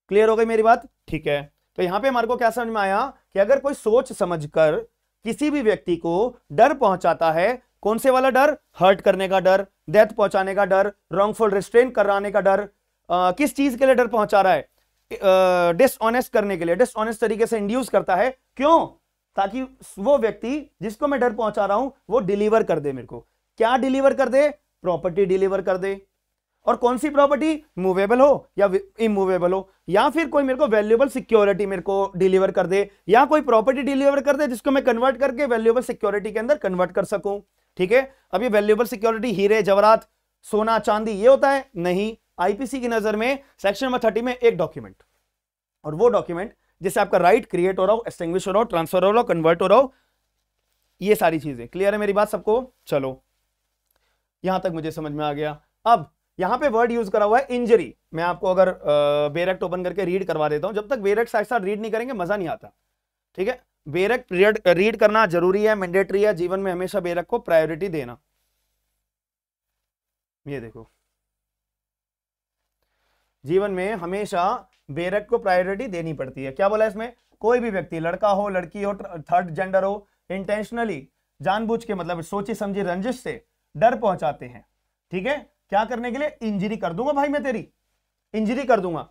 क्लियर हो गई मेरी बात ठीक है तो यहां पे हमारे को क्या समझ में आया कि अगर कोई सोच समझकर किसी भी व्यक्ति को डर पहुंचाता है कौन से वाला डर हर्ट करने का डर डेथ पहुंचाने का डर रॉन्गफुल रिस्ट्रेन कराने का डर आ, किस चीज के लिए डर पहुंचा रहा है डिसऑनेस्ट करने के लिए डिसऑनेस्ट तरीके से इंड्यूस करता है क्यों ताकि वो व्यक्ति जिसको मैं डर पहुंचा रहा हूं वो डिलीवर कर दे मेरे को क्या डिलीवर कर दे प्रॉपर्टी डिलीवर कर दे और कौन सी प्रॉपर्टी मूवेबल हो या इमूवेबल हो या फिर कोई मेरे को वैल्यूएबल सिक्योरिटी मेरे को डिलीवर कर दे या कोई प्रॉपर्टी डिलीवर कर दे जिसको मैं कन्वर्ट करके वैल्यूएबल सिक्योरिटी के अंदर कन्वर्ट कर सकूं ठीक है अब ये वैल्यूएबल सिक्योरिटी हीरे जवरात सोना चांदी ये होता है नहीं आईपीसी की नजर में सेक्शन नंबर थर्टी में एक डॉक्यूमेंट और वो डॉक्यूमेंट जिससे आपका राइट क्रिएट हो रहा हो एक्सटिंग्विश हो रहा हो ट्रांसफर हो रहा हो कन्वर्ट हो रहा हो ये सारी चीजें क्लियर है मेरी बात सबको चलो यहां तक मुझे समझ में आ गया अब यहां पे वर्ड यूज करा हुआ है इंजरी मैं आपको अगर बेरेक्ट ओपन करके रीड करवा देता हूं जब तक बेरेक्ट साथ साथ रीड नहीं करेंगे मजा नहीं आता ठीक है बेरेक्ट रीड रीड करना जरूरी है मैंडेटरी है जीवन में हमेशा बेरक को प्रायोरिटी देना ये देखो जीवन में हमेशा बेरक को प्रायोरिटी देनी पड़ती है क्या बोला इसमें कोई भी व्यक्ति लड़का हो लड़की हो थर्ड जेंडर हो इंटेंशनली जानबूझ के मतलब सोची समझी रंजिश से डर पहुंचाते हैं ठीक है क्या करने के लिए इंजरी कर दूंगा भाई मैं तेरी इंजरी कर दूंगा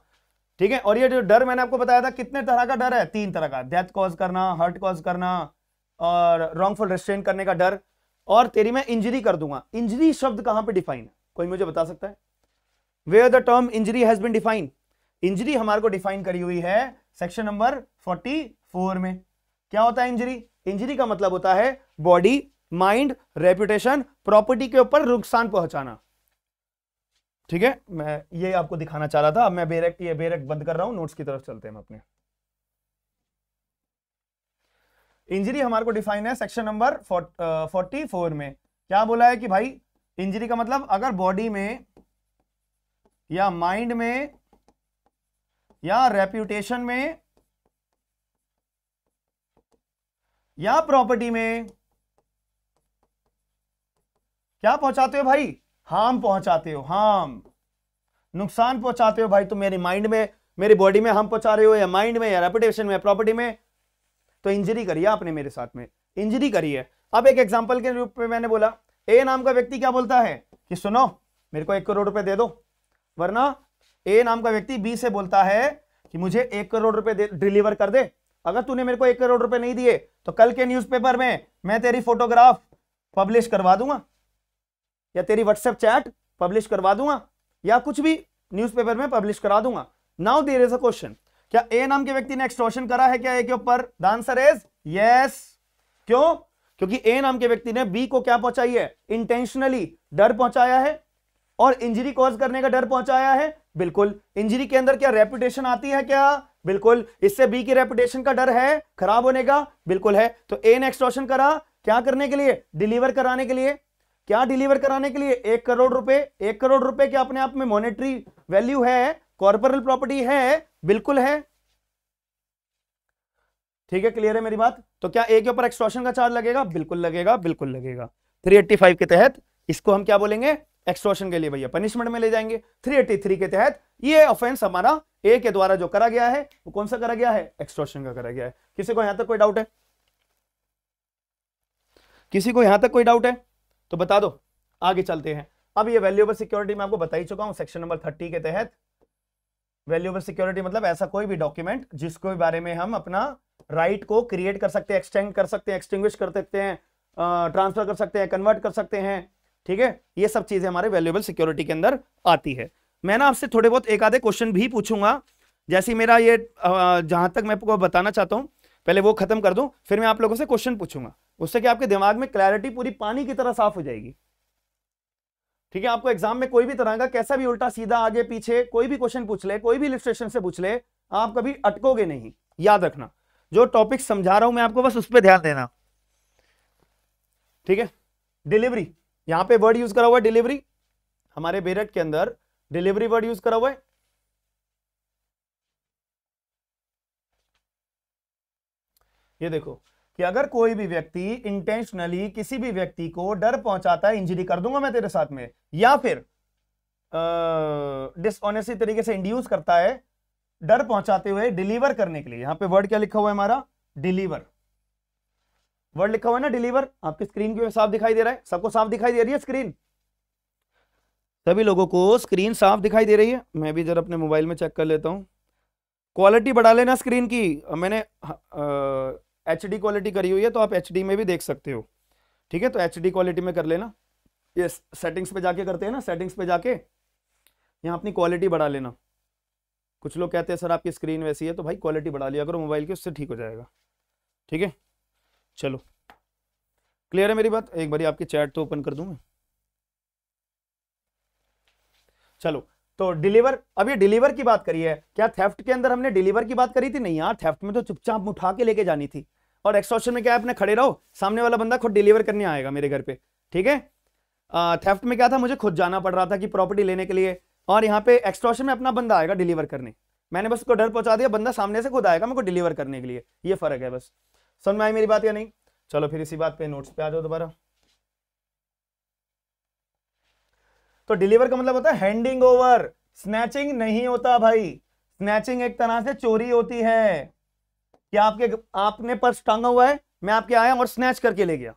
ठीक है और ये जो डर मैंने आपको बताया था कितने तरह का डर है तीन तरह का डेथ कॉज करना हर्ट कॉज करना और रॉन्गफुल रेस्ट्रेन करने का डर और तेरी मैं इंजरी कर दूंगा इंजरी शब्द कहां पे डिफाइन है कोई मुझे बता सकता है way the term injury has been defined injury हमारे को डिफाइन करी हुई है सेक्शन नंबर फोर्टी में क्या होता है इंजरी इंजरी का मतलब होता है बॉडी माइंड रेपुटेशन प्रॉपर्टी के ऊपर नुकसान पहुंचाना ठीक है मैं ये आपको दिखाना चाह रहा था अब मैं बेरेक ये बेरेक बंद कर रहा हूं नोट्स की तरफ चलते हैं हम अपने इंजरी हमारे को डिफाइन है सेक्शन नंबर फोर्टी फोर में क्या बोला है कि भाई इंजरी का मतलब अगर बॉडी में या माइंड में या रेप्यूटेशन में या प्रॉपर्टी में क्या पहुंचाते हो भाई हार्म पहुंचाते हो हार्म नुकसान पहुंचाते हो भाई तुम मेरे माइंड में मेरी बॉडी में हार्म पहुंचा रहे हो या माइंड में या रेपुटेशन में प्रॉपर्टी में तो इंजरी करी है आपने मेरे साथ में इंजरी करी है अब एक एग्जाम्पल के रूप में मैंने बोला ए नाम का व्यक्ति क्या बोलता है कि सुनो मेरे को एक करोड़ रुपए दे दो वरना ए नाम का व्यक्ति बी से बोलता है कि मुझे एक करोड़ रुपए डिलीवर कर दे अगर तूने मेरे को एक करोड़ रुपए नहीं दिए तो कल के न्यूज़पेपर में मैं तेरी फोटोग्राफ पब्लिश करवा दूंगा या तेरी व्हाट्सएप चैट पब्लिश करवा दूंगा या कुछ भी न्यूज़पेपर में पब्लिश करा दूंगा now there is a question क्या ए नाम के व्यक्ति ने एक्सट्रोशन करा है क्या ए के ऊपर द आंसर इज यस क्यों क्योंकि ए नाम के व्यक्ति ने बी को क्या पहुंचाई है इंटेंशनली डर पहुंचाया है और इंजरी कॉज करने का डर पहुंचाया है बिल्कुल इंजरी के अंदर क्या रेपुटेशन आती है क्या बिल्कुल इससे बी की रेपुटेशन का डर है खराब होने का बिल्कुल है तो ए ने एक्सट्रोशन करा क्या करने के लिए डिलीवर कराने के लिए क्या डिलीवर कराने के लिए एक करोड़ रुपए एक करोड़ रुपए के अपने आप में मॉनेटरी वैल्यू है कॉर्पोरल प्रॉपर्टी है बिल्कुल है ठीक है क्लियर है मेरी बात तो क्या ए के ऊपर एक्सट्रॉशन का चार्ज लगेगा बिल्कुल लगेगा बिल्कुल लगेगा 385 के तहत इसको हम क्या बोलेंगे एक्सट्रॉशन के लिए भैया पनिशमेंट में ले जाएंगे 383 के तहत ये ऑफेंस हमारा ए के द्वारा जो करा गया है वो कौन सा करा गया है एक्सट्रॉशन का करा गया है किसी को यहां तक कोई डाउट है किसी को यहां तक कोई डाउट है तो बता दो आगे चलते हैं अब ये वैल्यूएबल सिक्योरिटी मैं आपको बता ही चुका हूँ सेक्शन नंबर थर्टी के तहत वैल्यूएबल सिक्योरिटी मतलब ऐसा कोई भी डॉक्यूमेंट जिसको बारे में हम अपना राइट right को क्रिएट कर सकते हैं एक्सटेंड कर सकते हैं एक्सटिंग कर सकते हैं ट्रांसफर कर सकते हैं कन्वर्ट कर सकते हैं ठीक है ये सब चीजें हमारे वैल्यूएबल सिक्योरिटी के अंदर आती है मैं ना आपसे थोड़े बहुत एक आधे क्वेश्चन भी पूछूंगा जैसे मेरा ये जहां तक मैं आपको बताना चाहता हूँ पहले वो खत्म कर दूं फिर मैं आप लोगों से क्वेश्चन पूछूंगा उससे कि आपके दिमाग में क्लैरिटी पूरी पानी की तरह साफ हो जाएगी ठीक है आपको एग्जाम में कोई भी तरह का कैसा भी उल्टा सीधा आगे पीछे कोई भी क्वेश्चन पूछ ले कोई भी इलिस्ट्रेशन से पूछ ले आप कभी अटकोगे नहीं याद रखना जो टॉपिक समझा रहा हूं मैं आपको बस उस पर ध्यान देना ठीक है डिलीवरी यहां पे वर्ड यूज करा हुआ है डिलीवरी हमारे बेरट के अंदर डिलीवरी वर्ड यूज करा हुआ है ये देखो कि अगर कोई भी व्यक्ति इंटेंशनली किसी भी व्यक्ति को डर पहुंचाता है इंजरी कर दूंगा मैं तेरे साथ में या फिर डिसऑनेस्टी तरीके से इंड्यूस करता है डर पहुंचाते हुए डिलीवर करने के लिए यहां पे वर्ड क्या लिखा हुआ है हमारा डिलीवर वर्ड लिखा हुआ है ना डिलीवर आपकी स्क्रीन क्यों साफ दिखाई दे रहा है सबको साफ दिखाई दे रही है स्क्रीन सभी लोगों को स्क्रीन साफ दिखाई दे रही है मैं भी जरा अपने मोबाइल में चेक कर लेता हूँ क्वालिटी बढ़ा लेना स्क्रीन की मैंने आ, एच डी क्वालिटी करी हुई है तो आप एच डी में भी देख सकते हो ठीक है तो एच डी क्वालिटी में कर लेना ये सेटिंग्स पे जाके करते हैं ना सेटिंग्स पे जाके यहाँ अपनी क्वालिटी बढ़ा लेना कुछ लोग कहते हैं सर आपकी स्क्रीन वैसी है तो भाई क्वालिटी बढ़ा लिया करो मोबाइल की उससे ठीक हो जाएगा ठीक है चलो क्लियर है मेरी बात एक बारी आपकी चैट तो ओपन कर दूंगा चलो तो डिलीवर अब ये डिलीवर की बात करी है क्या थेफ्ट के अंदर हमने डिलीवर की बात करी थी नहीं यार थेफ्ट में तो चुपचाप उठा के लेके जानी थी और एक्सटॉर्शन में क्या है अपने खड़े रहो सामने वाला बंदा खुद डिलीवर करने आएगा मेरे घर पे ठीक है थेफ्ट में क्या था मुझे खुद जाना पड़ रहा था कि प्रॉपर्टी लेने के लिए और यहाँ पे एक्सटॉर्शन में अपना बंदा आएगा डिलीवर करने मैंने बस उसको डर पहुंचा दिया बंदा सामने से खुद आएगा मेरे को डिलीवर करने के लिए ये फर्क है बस समझ में आई मेरी बात या नहीं चलो फिर इसी बात पे नोट्स पे आ जाओ दोबारा तो डिलीवर का मतलब होता है हैंडिंग ओवर स्नैचिंग नहीं होता भाई स्नैचिंग एक तरह से चोरी होती है कि आपके आपने पर्स टांगा हुआ है मैं आपके आया और स्नैच करके ले गया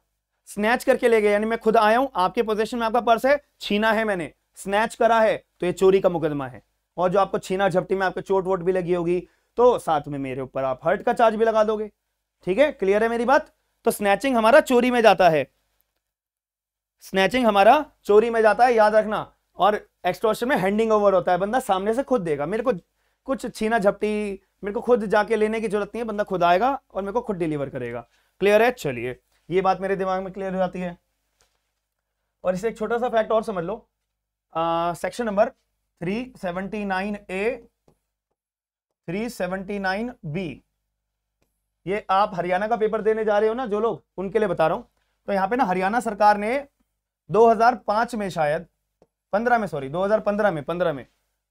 स्नैच करके ले गया यानी मैं खुद आया हूं आपके पोजेशन में आपका पर्स है छीना है मैंने स्नैच करा है तो ये चोरी का मुकदमा है और जो आपको छीना झपटी में आपको चोट वोट भी लगी होगी तो साथ में मेरे ऊपर आप हर्ट का चार्ज भी लगा दोगे ठीक है क्लियर है मेरी बात तो स्नैचिंग हमारा चोरी में जाता है स्नैचिंग हमारा चोरी में जाता है याद रखना और एक्सट्रोशन में हैंडिंग ओवर होता है बंदा सामने से खुद देगा मेरे को कुछ छीना झपटी मेरे को खुद जाके लेने की जरूरत नहीं है बंदा खुद आएगा और मेरे को खुद डिलीवर करेगा क्लियर है चलिए ये बात मेरे दिमाग में क्लियर हो जाती है और इसे एक छोटा सा फैक्ट और समझ लो section number three seventy nine A three seventy nine B ये आप हरियाणा का पेपर देने जा रहे हो ना जो लोग उनके लिए बता रहा हूं तो यहाँ पे ना हरियाणा सरकार ने 2005 में शायद 15 में सॉरी 2015 में 15 में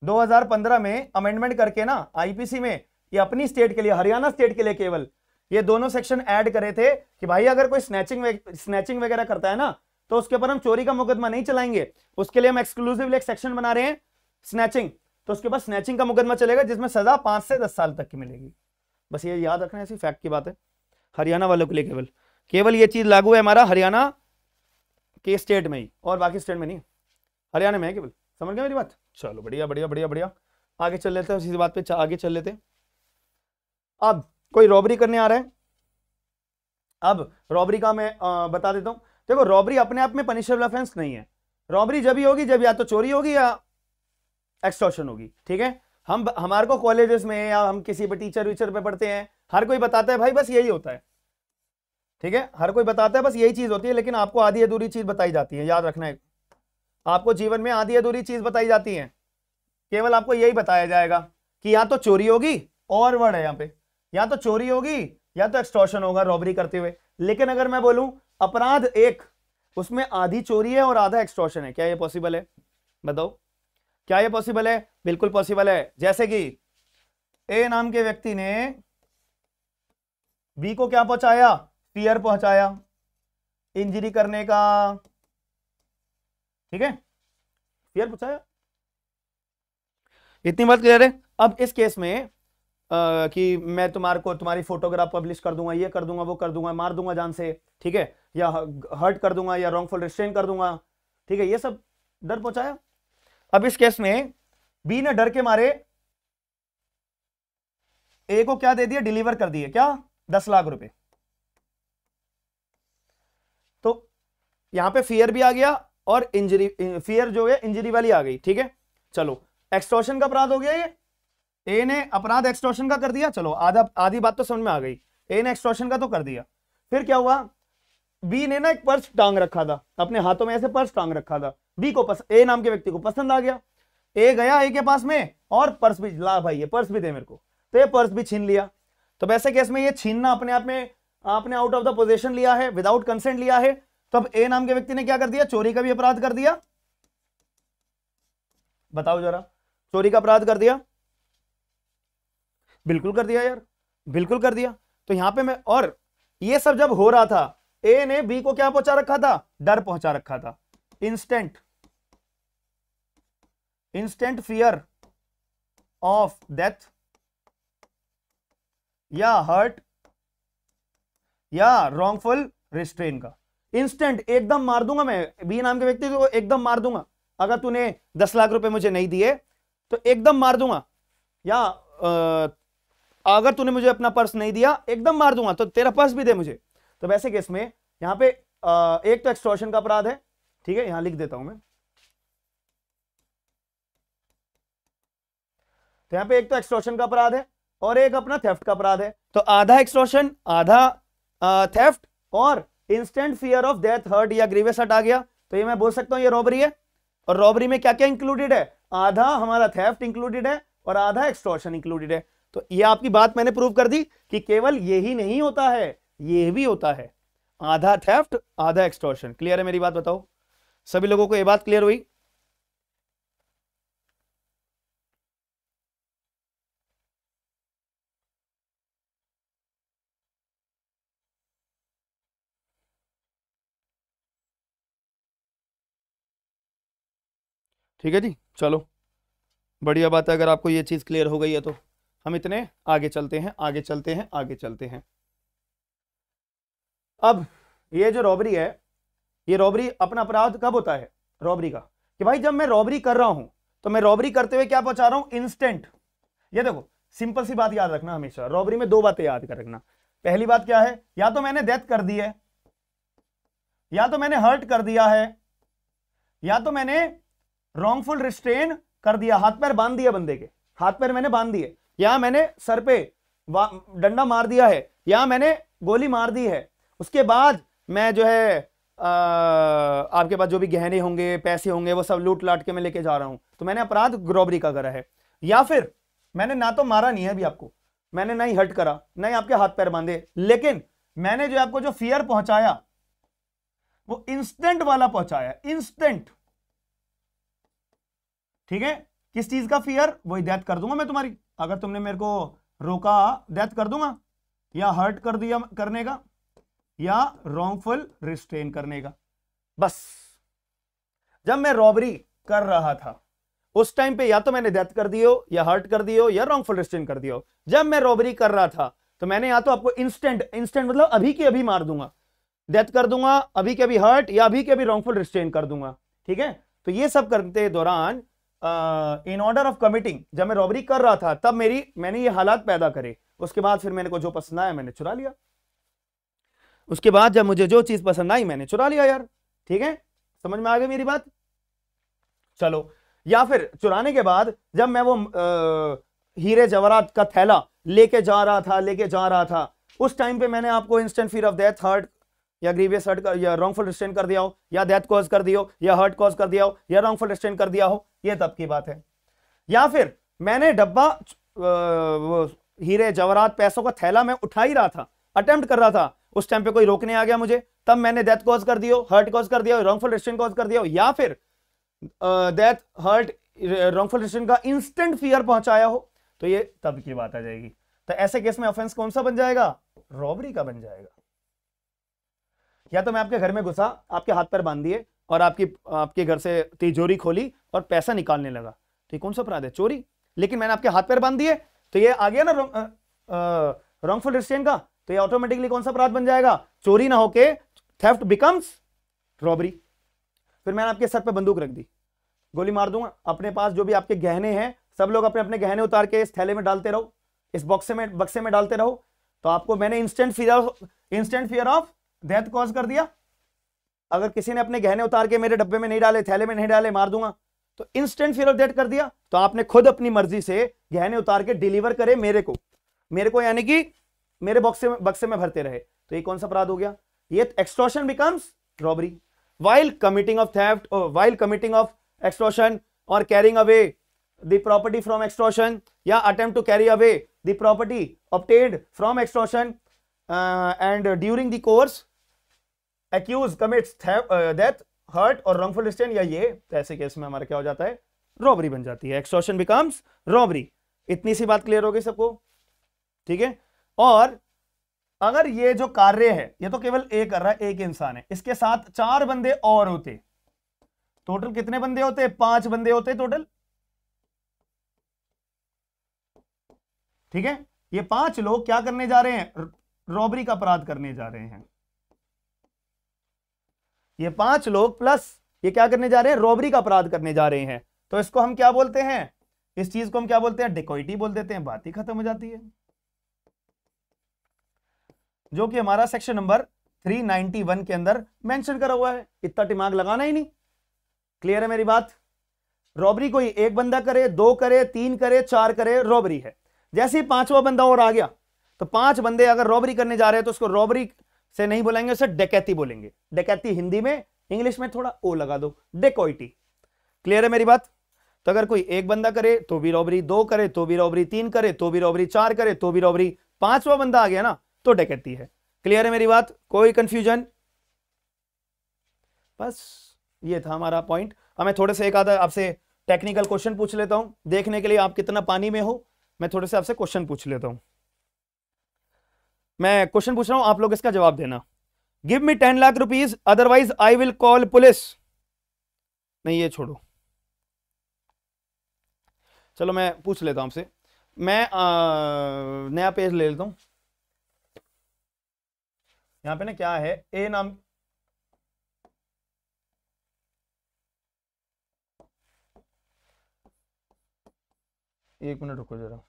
2015 में अमेंडमेंट करके ना आईपीसी में ये अपनी स्टेट के लिए हरियाणा स्टेट के लिए केवल ये दोनों सेक्शन ऐड करे थे कि भाई अगर कोई स्नैचिंग स्नैचिंग वगैरह करता है ना तो उसके ऊपर हम चोरी का मुकदमा नहीं चलाएंगे उसके लिए हम एक्सक्लूसिवली एक सेक्शन बना रहे हैं स्नैचिंग तो उसके बाद स्नैचिंग का मुकदमा चलेगा जिसमें सजा पांच से दस साल तक की मिलेगी बस ये याद रखना ऐसी फैक्ट की बात है हरियाणा वालों के लिए केवल केवल ये चीज लागू है हमारा हरियाणा के स्टेट में ही और बाकी स्टेट में नहीं हरियाणा में है केवल समझ गए मेरी बात चलो बढ़िया बढ़िया बढ़िया बढ़िया आगे चल लेते हैं उसी बात पे आगे चल लेते हैं अब कोई रॉबरी करने आ रहा है अब रॉबरी का मैं आ, बता देता हूं देखो रॉबरी अपने आप में पनिशेबल ऑफेंस नहीं है रॉबरी जब ही होगी जब या तो चोरी होगी या एक्सटॉर्शन होगी ठीक है हम हमारे को कॉलेजेस में या हम किसी पर टीचर वीचर पे पढ़ते हैं हर कोई बताता है भाई बस यही होता है ठीक है हर कोई बताता है बस यही चीज़ होती है लेकिन आपको आधी अधूरी चीज़ बताई जाती है याद रखना है आपको जीवन में आधी अधूरी चीज़ बताई जाती है केवल आपको यही बताया जाएगा कि या तो चोरी होगी और वर्ड है यहाँ पे या तो चोरी होगी या तो एक्सटॉर्शन होगा रॉबरी करते हुए लेकिन अगर मैं बोलूं अपराध एक उसमें आधी चोरी है और आधा एक्सटॉर्शन है क्या ये पॉसिबल है बताओ क्या ये पॉसिबल है बिल्कुल पॉसिबल है जैसे कि ए नाम के व्यक्ति ने बी को क्या पहुंचाया फियर पहुंचाया इंजरी करने का ठीक है फियर पहुंचाया इतनी बात क्लियर है अब इस केस में कि मैं तुम्हारे को तुम्हारी फोटोग्राफ पब्लिश कर दूंगा ये कर दूंगा वो कर दूंगा मार दूंगा जान से ठीक है या हर्ट कर दूंगा या रॉन्गफुल रिस्ट्रेन कर दूंगा ठीक है ये सब डर पहुंचाया अब इस केस में बी ने डर के मारे ए को क्या दे दिया डिलीवर कर दिए क्या दस लाख रुपए तो यहां पे फियर भी आ गया और इंजरी फियर जो है इंजरी वाली आ गई ठीक है चलो एक्सट्रोशन का अपराध हो गया ये ए ने अपराध एक्सटॉर्शन का कर दिया चलो आधा आधी बात तो समझ में आ गई ए ने एक्सटॉर्शन का तो कर दिया फिर क्या हुआ बी ने ना एक पर्स टांग रखा था अपने हाथों में ऐसे पर्स टांग रखा था बी को पस, ए नाम के व्यक्ति को पसंद आ गया ए गया ए के पास में और पर्स भी ला भाई ये पर्स भी दे मेरे को तो ये पर्स भी छीन लिया तो वैसे केस में ये छीनना अपने आप में आपने आउट ऑफ द पोजिशन लिया है विदाउट कंसेंट लिया है तो अब ए नाम के व्यक्ति ने क्या कर दिया चोरी का भी अपराध कर दिया बताओ जरा चोरी का अपराध कर दिया बिल्कुल कर दिया यार बिल्कुल कर दिया तो यहां पे मैं और ये सब जब हो रहा था ए ने बी को क्या पहुंचा रखा था डर पहुंचा रखा था instant instant fear of death या हर्ट या रॉन्गफुल रिस्ट्रेन का इंस्टेंट एकदम मार दूंगा मैं बी नाम के व्यक्ति को एकदम मार दूंगा अगर तूने दस लाख रुपए मुझे नहीं दिए तो एकदम मार दूंगा या अगर तूने मुझे अपना पर्स नहीं दिया एकदम मार दूंगा तो तेरा पर्स भी दे मुझे तो वैसे केस में यहां पे आ, एक तो एक्सटॉर्शन का अपराध है ठीक है यहां लिख देता हूं मैं तो यहां पे एक तो एक्सटॉर्शन का अपराध है और एक अपना थेफ्ट का अपराध है तो आधा एक्सटॉर्शन आधा आ, थेफ्ट और instant fear of death hurt या ग्रीवियस हर्ट आ गया तो ये मैं बोल सकता हूं ये रॉबरी है और रॉबरी में क्या क्या इंक्लूडेड है आधा हमारा थेफ्ट इंक्लूडेड है और आधा एक्सटॉर्शन इंक्लूडेड है तो ये आपकी बात मैंने प्रूव कर दी कि केवल ये ही नहीं होता है ये भी होता है आधा थेफ्ट आधा एक्सटोर्शन क्लियर है मेरी बात बताओ सभी लोगों को यह बात क्लियर हुई ठीक है जी चलो बढ़िया बात है अगर आपको ये चीज़ क्लियर हो गई है तो हम इतने आगे चलते हैं आगे चलते हैं आगे चलते हैं अब ये जो रॉबरी है ये रॉबरी अपना अपराध कब होता है रॉबरी का कि भाई जब मैं रॉबरी कर रहा हूं तो मैं रॉबरी करते हुए क्या पहुंचा रहा हूं इंस्टेंट ये देखो सिंपल सी बात याद रखना हमेशा रॉबरी में दो बातें याद कर रखना पहली बात क्या है या तो मैंने डेथ कर दी है या तो मैंने हर्ट कर दिया है या तो मैंने रॉन्गफुल रिस्ट्रेन कर दिया हाथ पैर बांध दिया बंदे के हाथ पैर मैंने बांध दिए या मैंने सर पे डंडा मार दिया है या मैंने गोली मार दी है उसके बाद मैं जो है आ, आपके पास जो भी गहने होंगे पैसे होंगे वो सब लूट लाट के मैं लेके जा रहा हूँ तो मैंने अपराध ग्रॉबरी का करा है या फिर मैंने ना तो मारा नहीं है अभी आपको मैंने ना ही हट करा ना ही आपके हाथ पैर बांधे लेकिन मैंने जो आपको जो फियर पहुंचाया वो इंस्टेंट वाला पहुंचाया इंस्टेंट ठीक है किस चीज का फियर वही डेथ कर दूंगा मैं तुम्हारी अगर तुमने मेरे को रोका डेथ कर दूंगा या हर्ट कर दिया करने का या रॉन्गफुल रिस्ट्रेन करने का बस जब मैं रॉबरी कर रहा था उस टाइम पे या तो मैंने डेथ कर दियो या हर्ट कर दियो या रॉन्गफुल रिस्ट्रेन कर दियो जब मैं रॉबरी कर रहा था तो मैंने या तो आपको इंस्टेंट इंस्टेंट मतलब अभी के अभी मार दूंगा डेथ कर दूंगा अभी के अभी हर्ट या अभी के अभी रॉन्गफुल रिस्ट्रेन कर दूंगा ठीक है तो ये सब करते दौरान इन ऑर्डर ऑफ कमिटिंग जब मैं रॉबरी कर रहा था तब मेरी मैंने ये हालात पैदा करे उसके बाद फिर मैंने को जो पसंद आया मैंने चुरा लिया उसके बाद जब मुझे जो चीज पसंद आई मैंने चुरा लिया यार ठीक है समझ में आ गई मेरी बात चलो या फिर चुराने के बाद जब मैं वो आ, हीरे जवरात का थैला लेके जा रहा था लेके जा रहा था उस टाइम पे मैंने आपको instant fear of death hurt या ग्रीवियस हर्ट कर या रॉन्गफुल रिस्टेंट कर दिया हो या डेथ कॉज कर दिया हो या हर्ट कॉज कर दिया हो या रॉन्गफुल रिस्टेंट कर दिया हो ये तब की बात है या फिर मैंने डब्बा हीरे जवरात पैसों का थैला मैं उठा ही रहा था अटेम्प्ट कर रहा था उस टाइम पे कोई रोकने आ गया मुझे तब मैंने डेथ कॉज कर दियो हर्ट कॉज कर दिया रॉन्गफुल रिस्ट्रेन कॉज कर दिया या फिर डेथ हर्ट रॉन्गफुल रिस्ट्रेन का इंस्टेंट फियर पहुंचाया हो तो ये तब की बात आ जाएगी तो ऐसे केस में ऑफेंस कौन सा बन जाएगा रॉबरी का बन जाएगा या तो मैं आपके घर में घुसा आपके हाथ पर बांध दिए और आपकी आपके घर से तिजोरी खोली और पैसा निकालने लगा तो ये कौन सा अपराध है चोरी लेकिन मैंने आपके हाथ पैर बांध दिए तो ये आ गया ना रॉन्गफुल रिस्टेंट का तो ये ऑटोमेटिकली कौन सा अपराध बन जाएगा चोरी ना होके थेफ्ट बिकम्स रॉबरी फिर मैंने आपके सर पर बंदूक रख दी गोली मार दूंगा अपने पास जो भी आपके गहने हैं सब लोग अपने अपने गहने उतार के इस थैले में डालते रहो इस बक्से में बक्से में डालते रहो तो आपको मैंने instant fear instant fear of death cause कर दिया अगर किसी ने अपने गहने उतार के मेरे डब्बे में नहीं डाले थैले में नहीं डाले मार दूंगा तो इंस्टेंट फिर ऑफ डेट कर दिया तो आपने खुद अपनी मर्जी से गहने उतार के डिलीवर करे मेरे को मेरे को यानी कि मेरे बक्से में बक्से में भरते रहे तो ये कौन सा अपराध हो गया ये extortion becomes robbery while committing of theft while committing of extortion और carrying away the property from extortion या attempt to carry away the property obtained from extortion and during the course accused commits death hurt और wrongful restraint या ये तो ऐसे case में हमारा क्या हो जाता है रॉबरी बन जाती है एक्सटॉर्शन बिकम्स रॉबरी इतनी सी बात क्लियर हो गई सबको ठीक है और अगर ये जो कार्य है ये तो केवल एक कर रहा है एक इंसान है इसके साथ चार बंदे और होते टोटल कितने बंदे होते पांच बंदे होते टोटल ठीक है ये पांच लोग क्या करने जा रहे हैं रॉबरी का अपराध करने जा रहे हैं ये पांच लोग प्लस ये क्या करने जा रहे हैं रॉबरी का अपराध करने जा रहे हैं तो इसको हम क्या बोलते हैं इस चीज को हम क्या बोलते हैं डिकोइटी बोल देते हैं बात ही खत्म हो जाती है जो कि हमारा सेक्शन नंबर 391 के अंदर मेंशन करा हुआ है इतना दिमाग लगाना ही नहीं क्लियर है मेरी बात रॉबरी कोई एक बंदा करे दो करे तीन करे चार करे रॉबरी है जैसे ही पांचवा बंदा और आ गया तो पांच बंदे अगर रॉबरी करने जा रहे हैं तो उसको रॉबरी से नहीं बोलेंगे उसे डेकैती बोलेंगे डेकैती हिंदी में इंग्लिश में थोड़ा ओ लगा दो डेकोइटी क्लियर है मेरी बात तो अगर कोई एक बंदा करे तो भी रॉबरी दो करे तो भी रॉबरी तीन करे तो भी रॉबरी चार करे तो भी रॉबरी पांचवा बंदा आ गया ना तो डकैती है क्लियर है मेरी बात कोई कंफ्यूजन बस ये था हमारा पॉइंट हमें थोड़े से एक आधा आपसे टेक्निकल क्वेश्चन पूछ लेता हूं देखने के लिए आप कितना पानी में हो मैं थोड़े से आपसे क्वेश्चन पूछ लेता हूं मैं क्वेश्चन पूछ रहा हूं आप लोग इसका जवाब देना give me ten lakh rupees otherwise I will call police नहीं ये छोड़ो चलो मैं पूछ लेता हूं आपसे मैं आ, नया पेज ले लेता हूं यहां पे ना क्या है ए नाम एक मिनट रुको जरा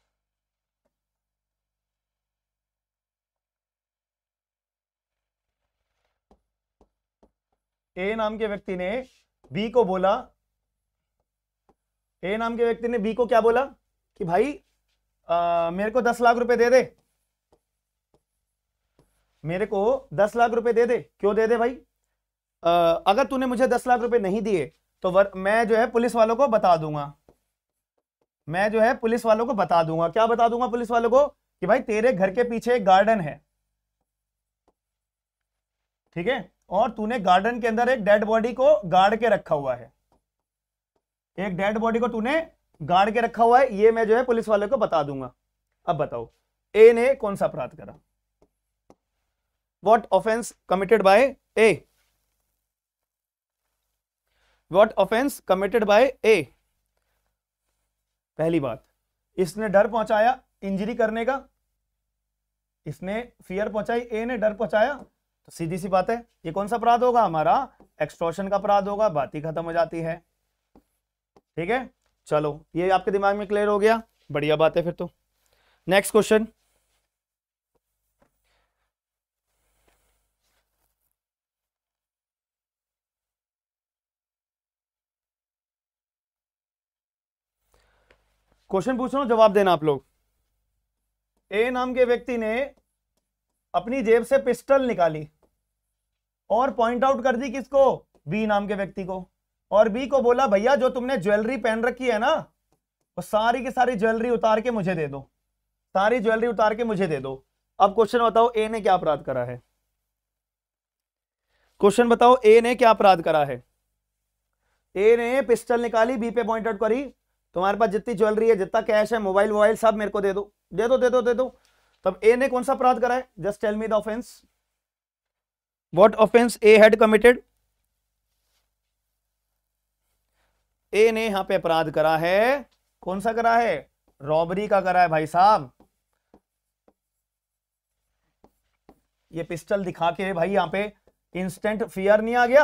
ए नाम के व्यक्ति ने बी को बोला ए नाम के व्यक्ति ने बी को क्या बोला कि भाई आ, मेरे को दस लाख रुपए दे दे मेरे को दस लाख रुपए दे दे क्यों दे दे भाई आ, अगर तूने मुझे दस लाख रुपए नहीं दिए तो वर, मैं जो है पुलिस वालों को बता दूंगा मैं जो है पुलिस वालों को बता दूंगा क्या बता दूंगा पुलिस वालों को कि भाई तेरे घर के पीछे एक गार्डन है ठीक है और तूने गार्डन के अंदर एक डेड बॉडी को गाड़ के रखा हुआ है एक डेड बॉडी को तूने गाड़ के रखा हुआ है ये मैं जो है पुलिस वाले को बता दूंगा अब बताओ ए ने कौन सा अपराध करा what offence committed by A what offence committed by A पहली बात इसने डर पहुंचाया इंजरी करने का इसने फियर पहुंचाई ए ने डर पहुंचाया तो सीधी सी बात है ये कौन सा अपराध होगा हमारा एक्सट्रोशन का अपराध होगा बात ही खत्म हो जाती है ठीक है चलो ये आपके दिमाग में क्लियर हो गया बढ़िया बात है फिर तो नेक्स्ट क्वेश्चन क्वेश्चन पूछ रहा हूं जवाब देना आप लोग ए नाम के व्यक्ति ने अपनी जेब से पिस्टल निकाली और पॉइंट आउट कर दी किसको बी नाम के व्यक्ति को और बी को बोला भैया जो तुमने ज्वेलरी पहन रखी है ना वो सारी की सारी ज्वेलरी उतार के मुझे दे दो सारी ज्वेलरी उतार के मुझे दे दो अब क्वेश्चन बताओ ए ने क्या अपराध करा है क्वेश्चन बताओ ए ने क्या अपराध करा है ए ने पिस्टल निकाली बी पे पॉइंट आउट करी तुम्हारे पास जितनी ज्वेलरी है जितना कैश है मोबाइल वोबाइल सब मेरे को दे दो दे दो दे दो दे दो तब ए ने कौन सा अपराध करा है just tell me the offence what offense A had committed? A ने यहां पे अपराध करा है कौन सा करा है रॉबरी का करा है भाई साहब ये पिस्टल दिखा के भाई यहां पे इंस्टेंट फियर नहीं आ गया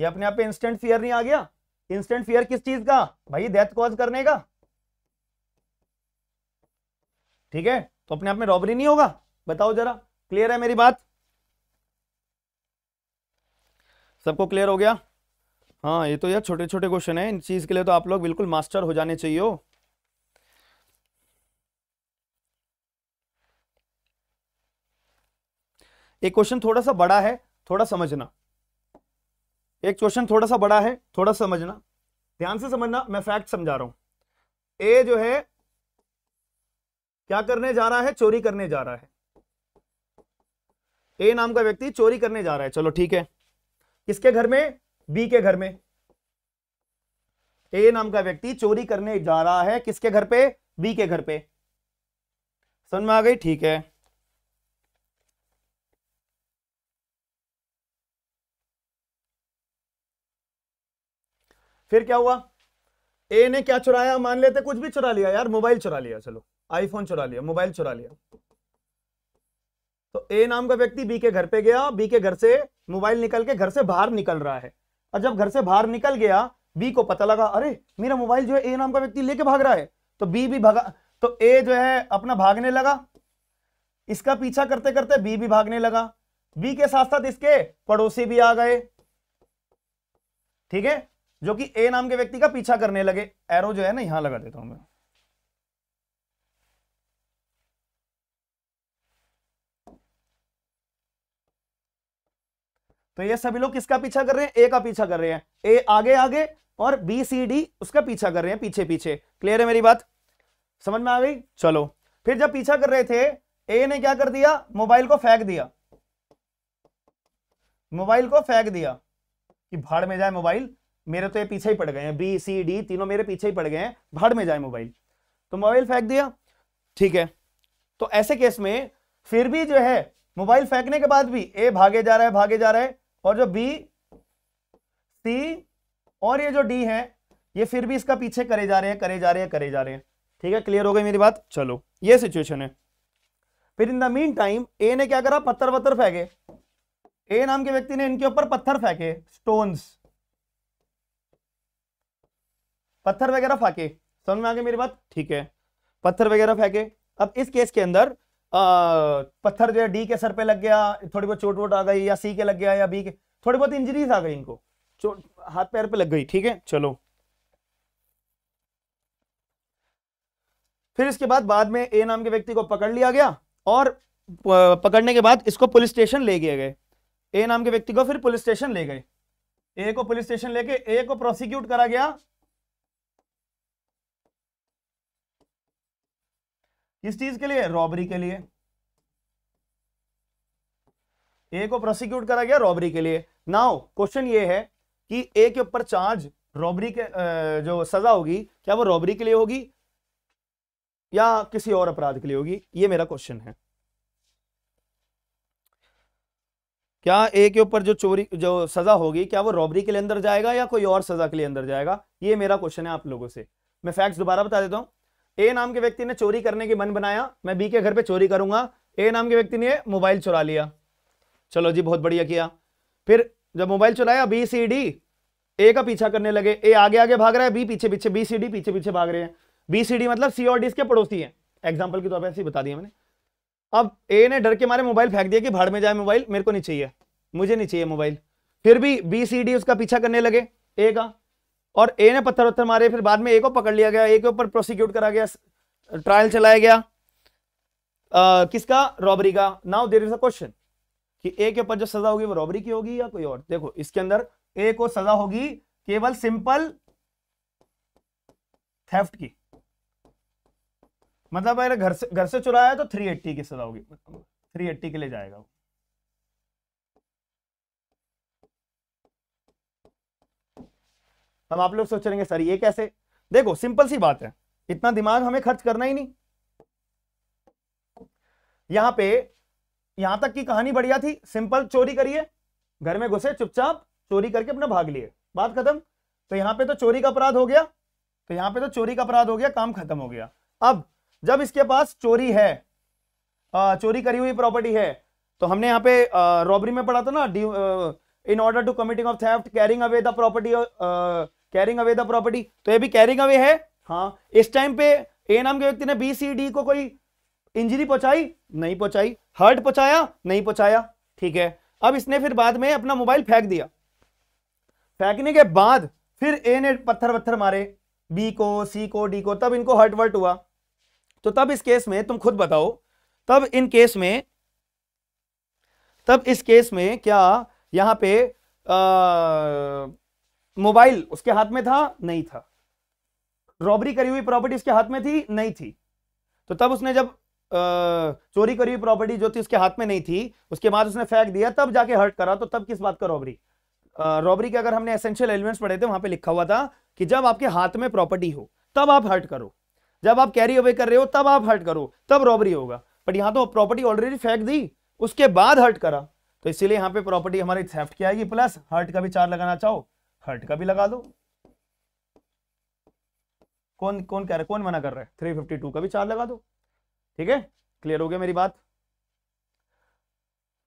ये अपने आप पे इंस्टेंट फियर नहीं आ गया इंस्टेंट फियर किस चीज का भाई डेथ कॉज करने का ठीक है तो अपने आप में रॉबरी नहीं होगा बताओ जरा क्लियर है मेरी बात सबको क्लियर हो गया हाँ ये तो यार छोटे छोटे क्वेश्चन है इन चीज के लिए तो आप लोग बिल्कुल मास्टर हो जाने चाहिए हो एक क्वेश्चन थोड़ा सा बड़ा है थोड़ा समझना एक क्वेश्चन थोड़ा सा बड़ा है थोड़ा समझना ध्यान से समझना मैं फैक्ट समझा रहा हूं ए जो है क्या करने जा रहा है चोरी करने जा रहा है ए नाम का व्यक्ति चोरी करने जा रहा है चलो ठीक है किसके घर में बी के घर में ए नाम का व्यक्ति चोरी करने जा रहा है किसके घर पे बी के घर पे समझ में आ गई ठीक है फिर क्या हुआ ए ने क्या चुराया मान लेते कुछ भी चुरा लिया यार मोबाइल चुरा लिया चलो आईफोन चुरा लिया मोबाइल चुरा लिया तो ए नाम का व्यक्ति बी के घर पे गया बी के घर से मोबाइल निकल के घर से बाहर निकल रहा है और जब घर से बाहर निकल गया बी को पता लगा अरे मेरा मोबाइल जो है ए नाम का व्यक्ति लेके भाग रहा है तो बी भी भागा तो ए जो है अपना भागने लगा इसका पीछा करते करते बी भी भागने लगा बी के साथ साथ इसके पड़ोसी भी आ गए ठीक है जो कि ए नाम के व्यक्ति का पीछा करने लगे एरो जो है ना यहां लगा देता हूं मैं तो ये सभी लोग किसका पीछा कर रहे हैं ए का पीछा कर रहे हैं ए आगे आगे और बी सी डी उसका पीछा कर रहे हैं पीछे पीछे क्लियर है मेरी बात समझ में आ गई चलो फिर जब पीछा कर रहे थे ए ने क्या कर दिया मोबाइल को फेंक दिया मोबाइल को फेंक दिया कि भाड़ में जाए मोबाइल मेरे तो ये पीछे ही पड़ गए हैं बी सी डी तीनों मेरे पीछे ही पड़ गए हैं भाड़ में जाए मोबाइल तो मोबाइल फेंक दिया ठीक है तो ऐसे केस में फिर भी जो है मोबाइल फेंकने के बाद भी ए भागे जा रहा है भागे जा रहा है और जो बी सी और ये जो डी है ये फिर भी इसका पीछे करे जा रहे हैं करे जा रहे हैं करे जा रहे हैं ठीक है क्लियर हो गई मेरी बात चलो ये सिचुएशन है फिर in the mean time A ने क्या करा पत्थर वत्थर फेंके ए नाम के व्यक्ति ने इनके ऊपर पत्थर फेंके स्टोन्स पत्थर वगैरह फेंके समझ में आ गए मेरी बात ठीक है पत्थर वगैरह फेंके अब इस केस के अंदर पत्थर जो है डी के सर पे लग गया थोड़ी बहुत चोट वोट आ गई या सी के लग गया या बी के थोड़ी बहुत इंजरीज आ गई इनको चोट हाथ पैर पे लग गई ठीक है चलो फिर इसके बाद बाद में ए नाम के व्यक्ति को पकड़ लिया गया और पकड़ने के बाद इसको पुलिस स्टेशन ले गए गए ए नाम के व्यक्ति को फिर पुलिस स्टेशन ले गए ए को पुलिस स्टेशन लेके ए को प्रोसिक्यूट करा गया किस चीज के लिए रॉबरी के लिए ए को प्रोसिक्यूट करा गया रॉबरी के लिए नाउ क्वेश्चन ये है कि ए के ऊपर चार्ज रॉबरी के जो सजा होगी क्या वो रॉबरी के लिए होगी या किसी और अपराध के लिए होगी ये मेरा क्वेश्चन है क्या ए के ऊपर जो चोरी जो सजा होगी क्या वो रॉबरी के लिए अंदर जाएगा या कोई और सजा के लिए अंदर जाएगा ये मेरा क्वेश्चन है आप लोगों से मैं फैक्ट्स दोबारा बता देता हूं ए नाम के व्यक्ति ने चोरी करने की मन बनाया मैं बी के घर पे चोरी करूंगा ए नाम के व्यक्ति ने मोबाइल चुरा लिया चलो जी बहुत बढ़िया किया फिर जब मोबाइल चुराया बी सी डी ए का पीछा करने लगे ए आगे आगे भाग रहा है बी पीछे पीछे बी सी डी पीछे पीछे भाग रहे हैं बी सी डी मतलब सी और डी इसके पड़ोसी है एग्जाम्पल की तो आप ऐसे ही बता दिया मैंने अब ए ने डर के मारे मोबाइल फेंक दिया कि भाड़ में जाए मोबाइल मेरे को नहीं चाहिए मुझे नहीं चाहिए मोबाइल फिर भी बी सी डी उसका पीछा करने लगे ए का और ए ने पत्थर पत्थर मारे फिर बाद में ए को पकड़ लिया गया ए के ऊपर प्रोसिक्यूट करा गया ट्रायल चलाया गया आ, किसका रॉबरी का now there is a question कि ए के ऊपर जो सजा होगी वो रॉबरी की होगी या कोई और देखो इसके अंदर ए को सजा होगी केवल सिंपल थेफ्ट की मतलब अगर घर से घर से चुराया तो 380 की सजा होगी 380 के लिए जाएगा वो हम आप लोग सोच रहे सर ये कैसे देखो सिंपल सी बात है इतना दिमाग हमें खर्च करना ही नहीं यहां पे यहां तक की कहानी बढ़िया थी सिंपल चोरी करिए घर में घुसे चुपचाप चोरी करके अपना भाग लिए बात खत्म तो यहां पे तो चोरी का अपराध हो गया तो यहां पे तो चोरी का अपराध हो गया काम खत्म हो गया अब जब इसके पास चोरी है चोरी करी हुई प्रॉपर्टी है तो हमने यहां पे रॉबरी में पढ़ा था ना in order to committing of the property carrying away the property तो ये भी कैरिंग अवे है हाँ इस टाइम पे ए नाम के व्यक्ति ने बी सी डी को कोई इंजरी पहुंचाई नहीं पहुंचाई हर्ट पहुंचाया नहीं पहुंचाया ठीक है अब इसने फिर बाद में अपना मोबाइल फेंक दिया फेंकने के बाद फिर ए ने पत्थर पत्थर मारे बी को सी को डी को तब इनको हर्ट वर्ट हुआ तो तब इस केस में तुम खुद बताओ तब इन केस में तब इस केस में क्या यहां पे आ, मोबाइल उसके हाथ में था नहीं था रॉबरी करी हुई प्रॉपर्टी उसके हाथ में थी नहीं थी तो तब उसने जब चोरी करी हुई प्रॉपर्टी जो थी उसके हाथ में नहीं थी उसके बाद उसने फेंक दिया तब जाके हर्ट करा तो तब किस बात का रॉबरी रॉबरी के अगर हमने एसेंशियल एलिमेंट्स पढ़े थे वहां पे लिखा हुआ था कि जब आपके हाथ में प्रॉपर्टी हो तब आप हर्ट करो जब आप कैरी अवे कर रहे हो तब आप हर्ट करो तब रॉबरी होगा बट यहाँ तो प्रॉपर्टी ऑलरेडी फेंक दी उसके बाद हर्ट करा तो इसीलिए यहाँ पे प्रॉपर्टी हमारी थेफ्ट की आएगी प्लस हर्ट का भी चार लगाना चाहो हर्ट का भी लगा दो कौन कौन कह रहा है कौन मना कर रहा है थ्री फिफ्टी टू का भी चार लगा दो ठीक है क्लियर हो गया मेरी बात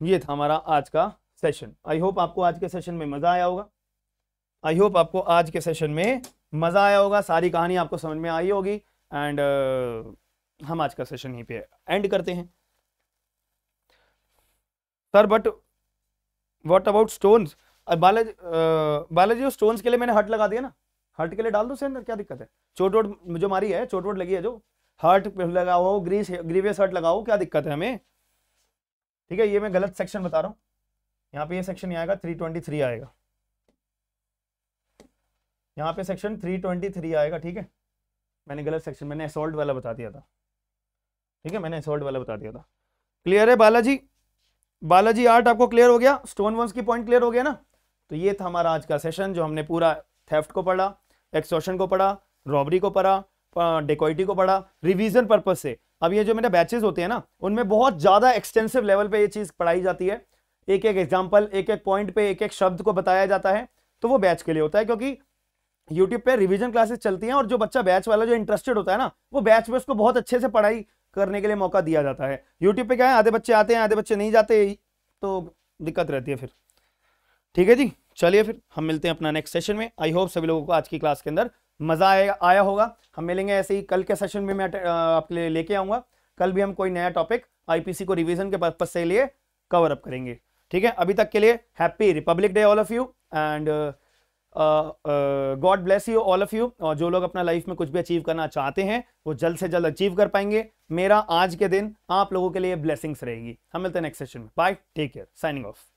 ये था हमारा आज का सेशन आई होप आपको आज के सेशन में मजा आया होगा आई होप आपको आज के सेशन में मजा आया होगा सारी कहानी आपको समझ में आई होगी एंड uh, हम आज का सेशन यहीं पे एंड करते हैं sir but what about stones Balaji Balaji stone stones के लिए मैंने हट लगा दिया ना हट के लिए डाल दो उसके अंदर क्या दिक्कत है चोट वोट जो मारी है चोट वोट लगी है जो हर्ट लगाओ ग्रीस ग्रीवियस हर्ट लगाओ क्या दिक्कत है हमें ठीक है ये मैं गलत सेक्शन बता रहा हूँ यहाँ पे ये सेक्शन आएगा 323 आएगा यहाँ पे सेक्शन 323 आएगा ठीक है मैंने गलत सेक्शन मैंने असोल्ट वाला बता दिया था ठीक है मैंने असोल्ट वाला बता दिया था क्लियर है बालाजी बालाजी आर्ट आपको क्लियर हो गया स्टोन वंस की पॉइंट क्लियर हो गया ना तो ये था हमारा आज का सेशन जो हमने पूरा थेफ्ट को पढ़ा एक्सोशन को पढ़ा रॉबरी को पढ़ा डेकोइटी को पढ़ा रिविजन पर्पज से अब ये जो मेरे बैचेज होते हैं ना उनमें बहुत ज़्यादा एक्सटेंसिव लेवल पे ये चीज़ पढ़ाई जाती है एक एक एग्जाम्पल एक एक पॉइंट पे एक एक शब्द को बताया जाता है तो वो बैच के लिए होता है क्योंकि यूट्यूब पे रिवीजन क्लासेस चलती हैं और जो बच्चा बैच वाला जो इंटरेस्टेड होता है ना वो बैच में उसको बहुत अच्छे से पढ़ाई करने के लिए मौका दिया जाता है यूट्यूब पे क्या है आधे बच्चे आते हैं आधे बच्चे नहीं जाते तो दिक्कत रहती है फिर ठीक है जी चलिए फिर हम मिलते हैं अपना नेक्स्ट सेशन में आई होप सभी लोगों को आज की क्लास के अंदर मजा आया आया होगा हम मिलेंगे ऐसे ही कल के सेशन में मैं आपके लिए लेके आऊंगा कल भी हम कोई नया टॉपिक आईपीसी को रिवीजन के पर्पज से लिए कवर अप करेंगे ठीक है अभी तक के लिए happy Republic Day all of you and God bless you all of you और जो लोग अपना लाइफ में कुछ भी अचीव करना चाहते हैं वो जल्द से जल्द अचीव कर पाएंगे मेरा आज के दिन आप लोगों के लिए ब्लेसिंग्स रहेगी हम मिलते हैं नेक्स्ट सेशन में bye take care signing of